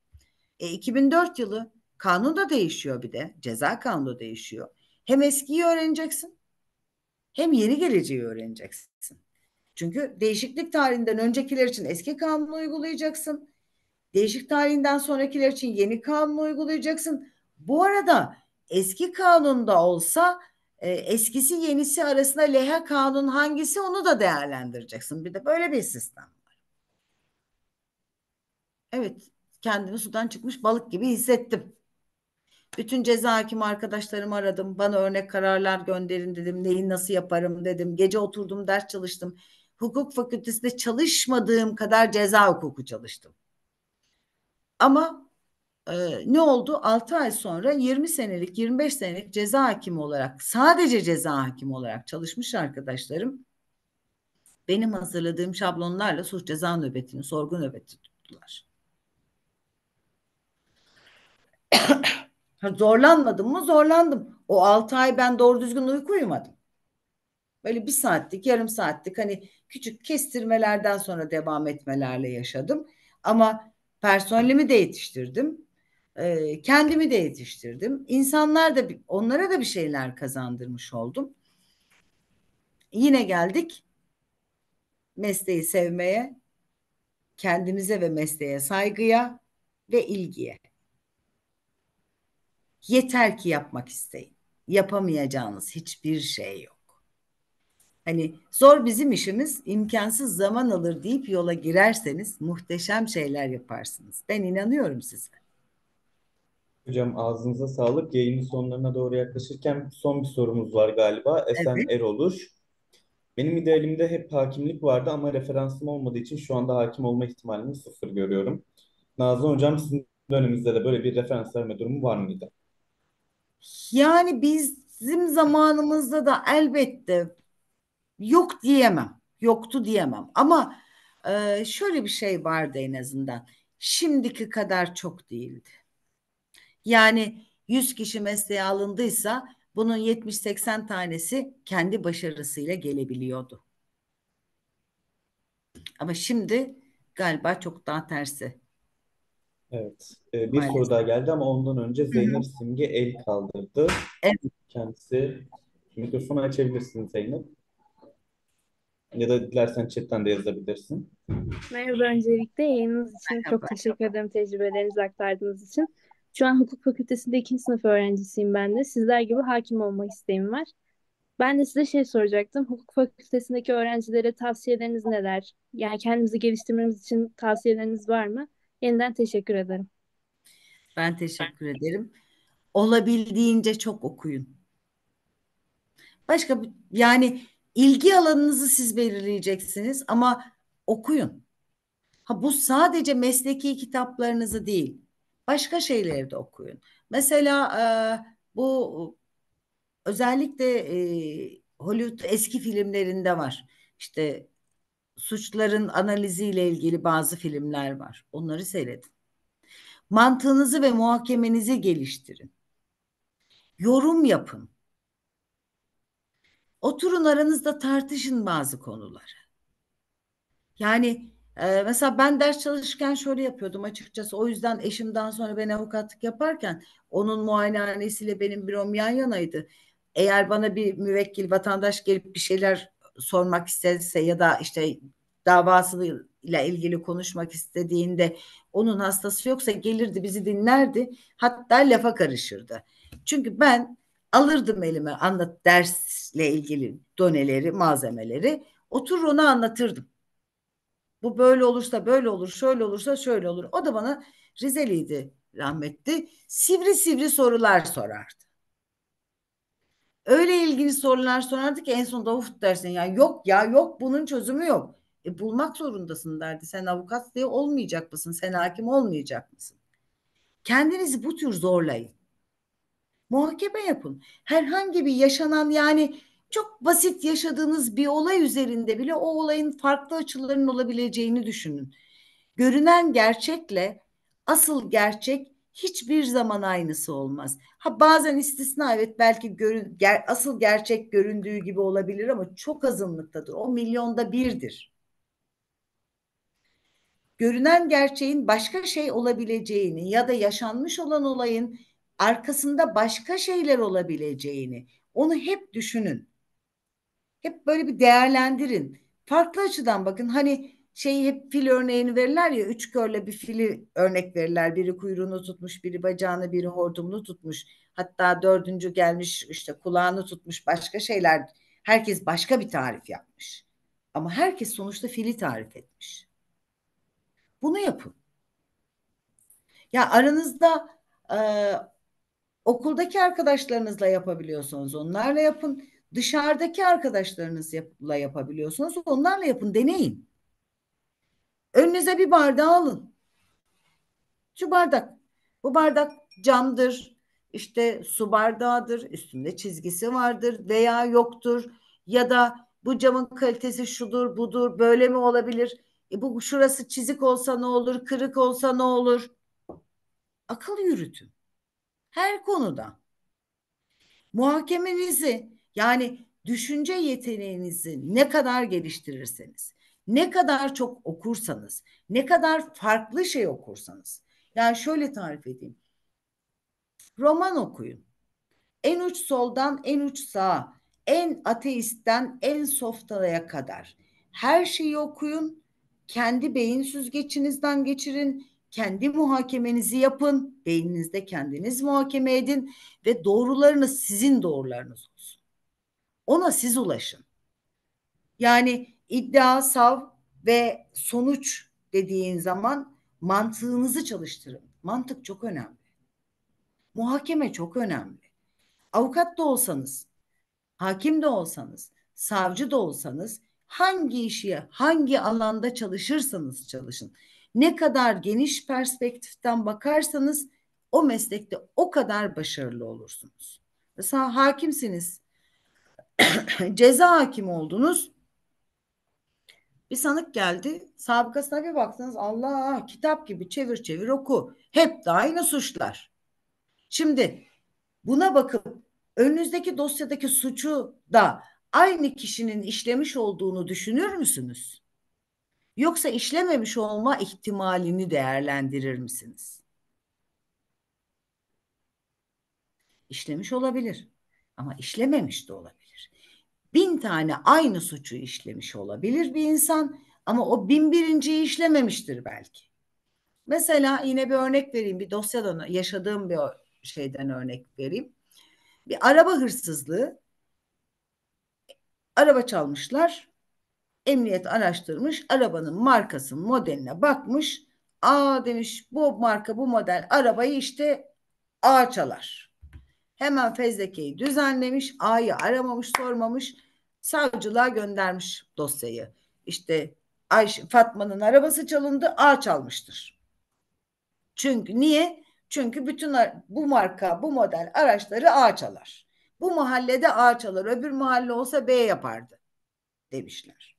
E, 2004 yılı kanun da değişiyor bir de ceza kanunu değişiyor. Hem eskiyi öğreneceksin hem yeni geleceği öğreneceksin. Çünkü değişiklik tarihinden öncekiler için eski kanunu uygulayacaksın. Değişik tarihinden sonrakiler için yeni kanunu uygulayacaksın. Bu arada eski kanunda olsa e, eskisi yenisi arasında lehe kanun hangisi onu da değerlendireceksin. Bir de böyle bir sistem var. Evet kendimi sudan çıkmış balık gibi hissettim. Bütün ceza hakim arkadaşlarımı aradım. Bana örnek kararlar gönderin dedim. Neyi nasıl yaparım dedim. Gece oturdum ders çalıştım. Hukuk fakültesinde çalışmadığım kadar ceza hukuku çalıştım. Ama e, ne oldu? 6 ay sonra 20 senelik 25 senelik ceza hakimi olarak sadece ceza hakimi olarak çalışmış arkadaşlarım benim hazırladığım şablonlarla suç ceza nöbetini, sorgu nöbeti tuttular. Zorlanmadım mı? Zorlandım. O 6 ay ben doğru düzgün uyku uyumadım. Böyle bir saatlik, yarım saatlik hani küçük kestirmelerden sonra devam etmelerle yaşadım. Ama personelimi de yetiştirdim. Ee, kendimi de yetiştirdim. İnsanlar da onlara da bir şeyler kazandırmış oldum. Yine geldik mesleği sevmeye, kendimize ve mesleğe saygıya ve ilgiye. Yeter ki yapmak isteyin. Yapamayacağınız hiçbir şey yok. Hani zor bizim işimiz, imkansız zaman alır deyip yola girerseniz muhteşem şeyler yaparsınız. Ben inanıyorum size. Hocam ağzınıza sağlık. Yayının sonlarına doğru yaklaşırken son bir sorumuz var galiba. Esen evet. Erolur. Benim idealimde hep hakimlik vardı ama referansım olmadığı için şu anda hakim olma ihtimalini sıfır görüyorum. Nazlı Hocam sizin döneminizde de böyle bir referans verme durumu var mıydı? Yani bizim zamanımızda da elbette yok diyemem. Yoktu diyemem. Ama e, şöyle bir şey vardı en azından. Şimdiki kadar çok değildi. Yani 100 kişi mesleğe alındıysa bunun 70-80 tanesi kendi başarısıyla gelebiliyordu. Ama şimdi galiba çok daha tersi. Evet. Ee, bir soru daha geldi ama ondan önce Hı hı. Zeynep Simge el kaldırdı. Evet. Kendisi mikrofonu açabilirsin Zeynep. Ya da dilersen chatten de yazabilirsin. Merhaba öncelikle yayınınız için çok teşekkür ederim tecrübelerinizi aktardığınız için. Şu an hukuk fakültesinde ikinci sınıf öğrencisiyim ben de. Sizler gibi hakim olma isteğim var. Ben de size şey soracaktım. Hukuk fakültesindeki öğrencilere tavsiyeleriniz neler? Yani kendimizi geliştirmemiz için tavsiyeleriniz var mı? Yeniden teşekkür ederim. Ben teşekkür ederim. Olabildiğince çok okuyun. Başka yani ilgi alanınızı siz belirleyeceksiniz ama okuyun. Ha bu sadece mesleki kitaplarınızı değil, başka şeyleri de okuyun. Mesela e, bu özellikle e, Hollywood eski filmlerinde var. İşte suçların analiziyle ilgili bazı filmler var. Onları seyredin. Mantığınızı ve muhakemenizi geliştirin. Yorum yapın. Oturun aranızda tartışın bazı konuları. Yani e, mesela ben ders çalışırken şöyle yapıyordum açıkçası. O yüzden eşimden sonra ben avukatlık yaparken onun muayenehanesiyle benim bürom yan yanaydı. Eğer bana bir müvekkil vatandaş gelip bir şeyler sormak isterse ya da işte davasıyla ilgili konuşmak istediğinde onun hastası yoksa gelirdi bizi dinlerdi hatta lafa karışırdı. Çünkü ben alırdım elime anlat dersle ilgili doneleri, malzemeleri oturur ona anlatırdım. Bu böyle olursa böyle olur, şöyle olursa şöyle olur. O da bana Rizeliydi rahmetli. Sivri sivri sorular sorardı. Öyle ilgili sorular sorardı ki en son Davut dersin ya yok ya yok bunun çözümü yok. E, bulmak zorundasın derdi. Sen avukat diye olmayacak mısın? Sen hakim olmayacak mısın? Kendinizi bu tür zorlayın. Muhakeme yapın. Herhangi bir yaşanan yani çok basit yaşadığınız bir olay üzerinde bile o olayın farklı açılarının olabileceğini düşünün. Görünen gerçekle asıl gerçek hiçbir zaman aynısı olmaz. Ha bazen istisna evet belki görün, ger, asıl gerçek göründüğü gibi olabilir ama çok azınlıktadır. O milyonda birdir. Görünen gerçeğin başka şey olabileceğini ya da yaşanmış olan olayın arkasında başka şeyler olabileceğini onu hep düşünün. Hep böyle bir değerlendirin. Farklı açıdan bakın. Hani şeyi hep fil örneğini verirler ya üç körle bir fili örnek verirler. Biri kuyruğunu tutmuş, biri bacağını, biri hortumunu tutmuş. Hatta dördüncü gelmiş işte kulağını tutmuş başka şeyler. Herkes başka bir tarif yapmış. Ama herkes sonuçta fili tarif etmiş. Bunu yapın. Ya aranızda e, okuldaki arkadaşlarınızla yapabiliyorsanız onlarla yapın. Dışarıdaki arkadaşlarınızla yapabiliyorsanız onlarla yapın. Deneyin. Önünüze bir bardağı alın. Şu bardak. Bu bardak camdır, İşte su bardağıdır, üstünde çizgisi vardır veya yoktur ya da bu camın kalitesi şudur, budur, böyle mi olabilir? E bu şurası çizik olsa ne olur, kırık olsa ne olur? Akıl yürütün. Her konuda. Muhakemenizi yani düşünce yeteneğinizi ne kadar geliştirirseniz, ne kadar çok okursanız, ne kadar farklı şey okursanız. Yani şöyle tarif edeyim. Roman okuyun. En uç soldan en uç sağa, en ateistten en softalaya kadar. Her şeyi okuyun, kendi beyin süzgecinizden geçirin, kendi muhakemenizi yapın, beyninizde kendiniz muhakeme edin ve doğrularınız sizin doğrularınız olsun. Ona siz ulaşın. Yani iddia, sav ve sonuç dediğin zaman mantığınızı çalıştırın. Mantık çok önemli. Muhakeme çok önemli. Avukat da olsanız, hakim de olsanız, savcı da olsanız hangi işi, hangi alanda çalışırsanız çalışın. Ne kadar geniş perspektiften bakarsanız o meslekte o kadar başarılı olursunuz. Mesela hakimsiniz. Ceza hakim oldunuz bir sanık geldi. Sabıkasına bir baksanız Allah kitap gibi çevir çevir oku. Hep de aynı suçlar. Şimdi buna bakıp önünüzdeki dosyadaki suçu da aynı kişinin işlemiş olduğunu düşünür müsünüz? Yoksa işlememiş olma ihtimalini değerlendirir misiniz? İşlemiş olabilir ama işlememiş de olabilir bin tane aynı suçu işlemiş olabilir bir insan ama o bin birinciyi işlememiştir belki. Mesela yine bir örnek vereyim bir dosyadan yaşadığım bir şeyden örnek vereyim. Bir araba hırsızlığı araba çalmışlar. Emniyet araştırmış arabanın markası modeline bakmış. Aa demiş bu marka bu model arabayı işte ağa çalar. Hemen fezlekeyi düzenlemiş, A'yı aramamış, sormamış, savcılığa göndermiş dosyayı. İşte Ayşe, Fatma'nın arabası çalındı, A çalmıştır. Çünkü niye? Çünkü bütün bu marka, bu model araçları A çalar. Bu mahallede A çalar, öbür mahalle olsa B yapardı demişler.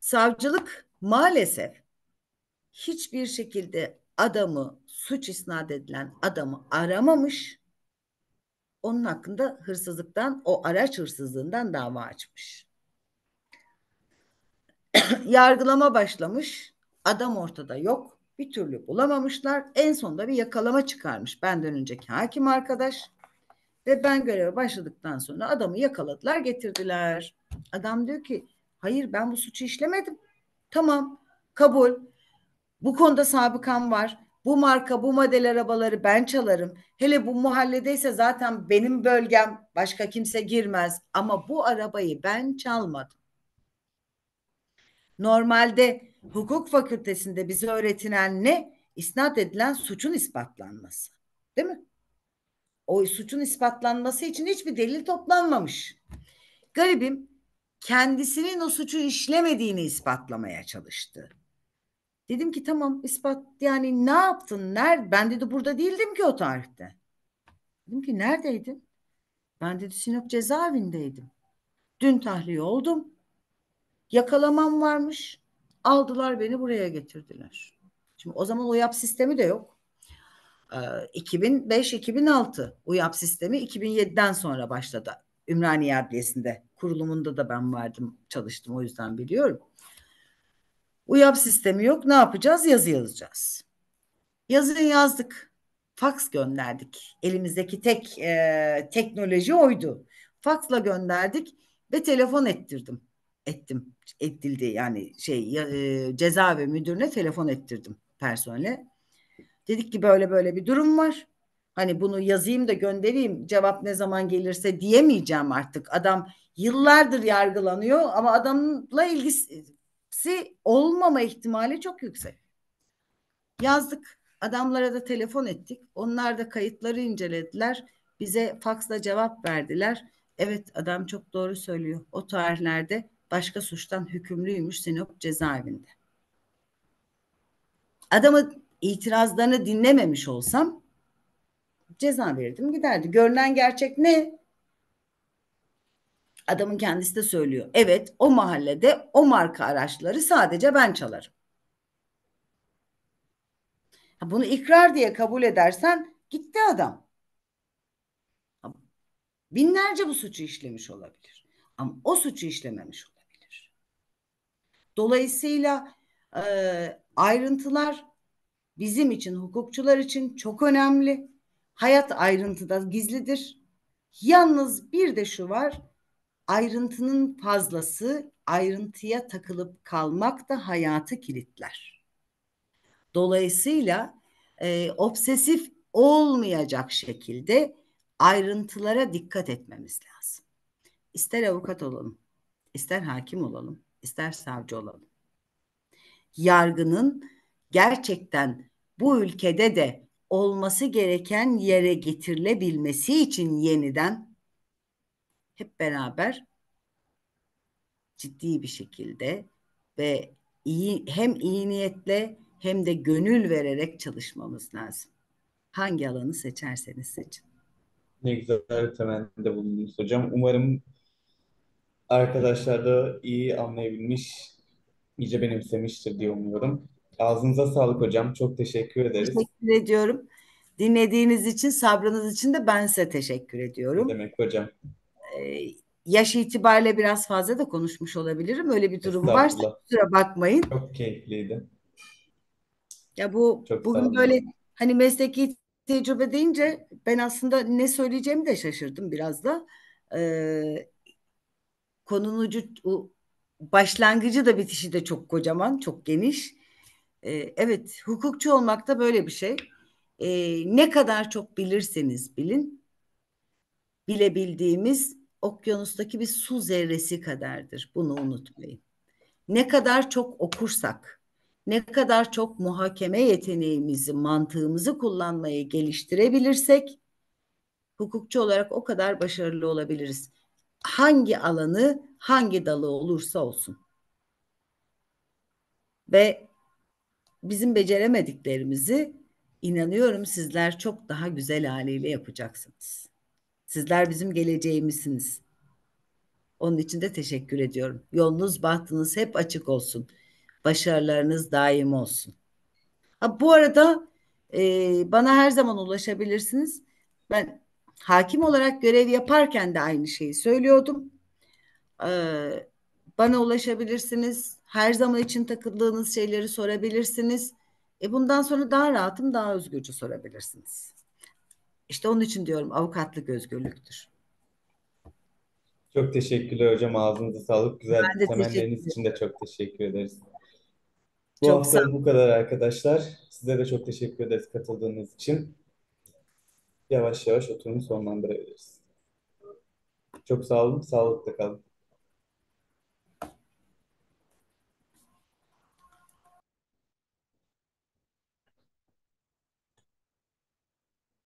Savcılık maalesef hiçbir şekilde adamı, suç isnat edilen adamı aramamış, onun hakkında hırsızlıktan o araç hırsızlığından dava açmış. Yargılama başlamış. Adam ortada yok. Bir türlü bulamamışlar. En sonunda bir yakalama çıkarmış benden önceki hakim arkadaş. Ve ben göreve başladıktan sonra adamı yakaladılar getirdiler. Adam diyor ki hayır ben bu suçu işlemedim. Tamam kabul. Bu konuda sabıkam var bu marka bu model arabaları ben çalarım. Hele bu mahalledeyse zaten benim bölgem başka kimse girmez ama bu arabayı ben çalmadım. Normalde hukuk fakültesinde bize öğretilen ne? İsnat edilen suçun ispatlanması. Değil mi? O suçun ispatlanması için hiçbir delil toplanmamış. Garibim kendisinin o suçu işlemediğini ispatlamaya çalıştı. Dedim ki tamam ispat yani ne yaptın? Nerede? Ben dedi burada değildim ki o tarihte. Dedim ki neredeydin? Ben dedi Sinop cezaevindeydim. Dün tahliye oldum. Yakalamam varmış. Aldılar beni buraya getirdiler. Şimdi o zaman UYAP sistemi de yok. 2005-2006 ee, UYAP sistemi 2007'den sonra başladı. Ümraniye Adliyesi'nde kurulumunda da ben vardım çalıştım o yüzden biliyorum. Uyap sistemi yok. Ne yapacağız? Yazı yazacağız. Yazı yazdık. Faks gönderdik. Elimizdeki tek e, teknoloji oydu. Faksla gönderdik ve telefon ettirdim. Ettim. Ettildi yani şey e, cezaevi müdürüne telefon ettirdim personele. Dedik ki böyle böyle bir durum var. Hani bunu yazayım da göndereyim cevap ne zaman gelirse diyemeyeceğim artık. Adam yıllardır yargılanıyor ama adamla ilgisi si olmama ihtimali çok yüksek. Yazdık. Adamlara da telefon ettik. Onlar da kayıtları incelediler. Bize faksla cevap verdiler. Evet adam çok doğru söylüyor. O tarihlerde başka suçtan hükümlüymüş Sinop cezaevinde. Adamın itirazlarını dinlememiş olsam ceza verirdim giderdi. Görünen gerçek ne? adamın kendisi de söylüyor. Evet o mahallede o marka araçları sadece ben çalarım. Bunu ikrar diye kabul edersen gitti adam. Binlerce bu suçu işlemiş olabilir. Ama o suçu işlememiş olabilir. Dolayısıyla e, ayrıntılar bizim için, hukukçular için çok önemli. Hayat ayrıntıda gizlidir. Yalnız bir de şu var ayrıntının fazlası ayrıntıya takılıp kalmak da hayatı kilitler. Dolayısıyla e, obsesif olmayacak şekilde ayrıntılara dikkat etmemiz lazım. İster avukat olalım, ister hakim olalım, ister savcı olalım. Yargının gerçekten bu ülkede de olması gereken yere getirilebilmesi için yeniden hep beraber ciddi bir şekilde ve iyi hem iyi niyetle hem de gönül vererek çalışmamız lazım. Hangi alanı seçerseniz seçin. Ne güzel temelde bulundunuz hocam. Umarım arkadaşlar da iyi anlayabilmiş, iyice benimsemiştir diye umuyorum. Ağzınıza sağlık hocam. Çok teşekkür ederiz. Teşekkür ediyorum. Dinlediğiniz için, sabrınız için de ben size teşekkür ediyorum. Ne demek hocam. Ee, yaş itibariyle biraz fazla da konuşmuş olabilirim. Öyle bir durum varsa kusura bakmayın. Çok keyifliydi. Ya bu Çok bugün böyle hani mesleki tecrübe deyince ben aslında ne söyleyeceğimi de şaşırdım biraz da. Ee, konunun ucu, başlangıcı da bitişi de çok kocaman, çok geniş. Ee, evet, hukukçu olmak da böyle bir şey. Ee, ne kadar çok bilirseniz bilin, bilebildiğimiz okyanustaki bir su zerresi kadardır. Bunu unutmayın. Ne kadar çok okursak, ne kadar çok muhakeme yeteneğimizi, mantığımızı kullanmayı geliştirebilirsek hukukçu olarak o kadar başarılı olabiliriz. Hangi alanı, hangi dalı olursa olsun. Ve bizim beceremediklerimizi inanıyorum sizler çok daha güzel haliyle yapacaksınız. Sizler bizim geleceğimizsiniz. Onun için de teşekkür ediyorum. Yolunuz, bahtınız hep açık olsun. Başarılarınız daim olsun. Ha, bu arada e, bana her zaman ulaşabilirsiniz. Ben hakim olarak görev yaparken de aynı şeyi söylüyordum. Ee, bana ulaşabilirsiniz. Her zaman için takıldığınız şeyleri sorabilirsiniz. E bundan sonra daha rahatım, daha özgürce sorabilirsiniz. İşte onun için diyorum avukatlık özgürlüktür. Çok teşekkürler hocam. Ağzınıza sağlık. Güzel ben temelleriniz için de çok teşekkür ederiz. Bu çok hafta bu kadar arkadaşlar. Size de çok teşekkür ederiz katıldığınız için. Yavaş yavaş oturumu sonlandırabiliriz. Çok sağ olun. Sağlıkla kalın.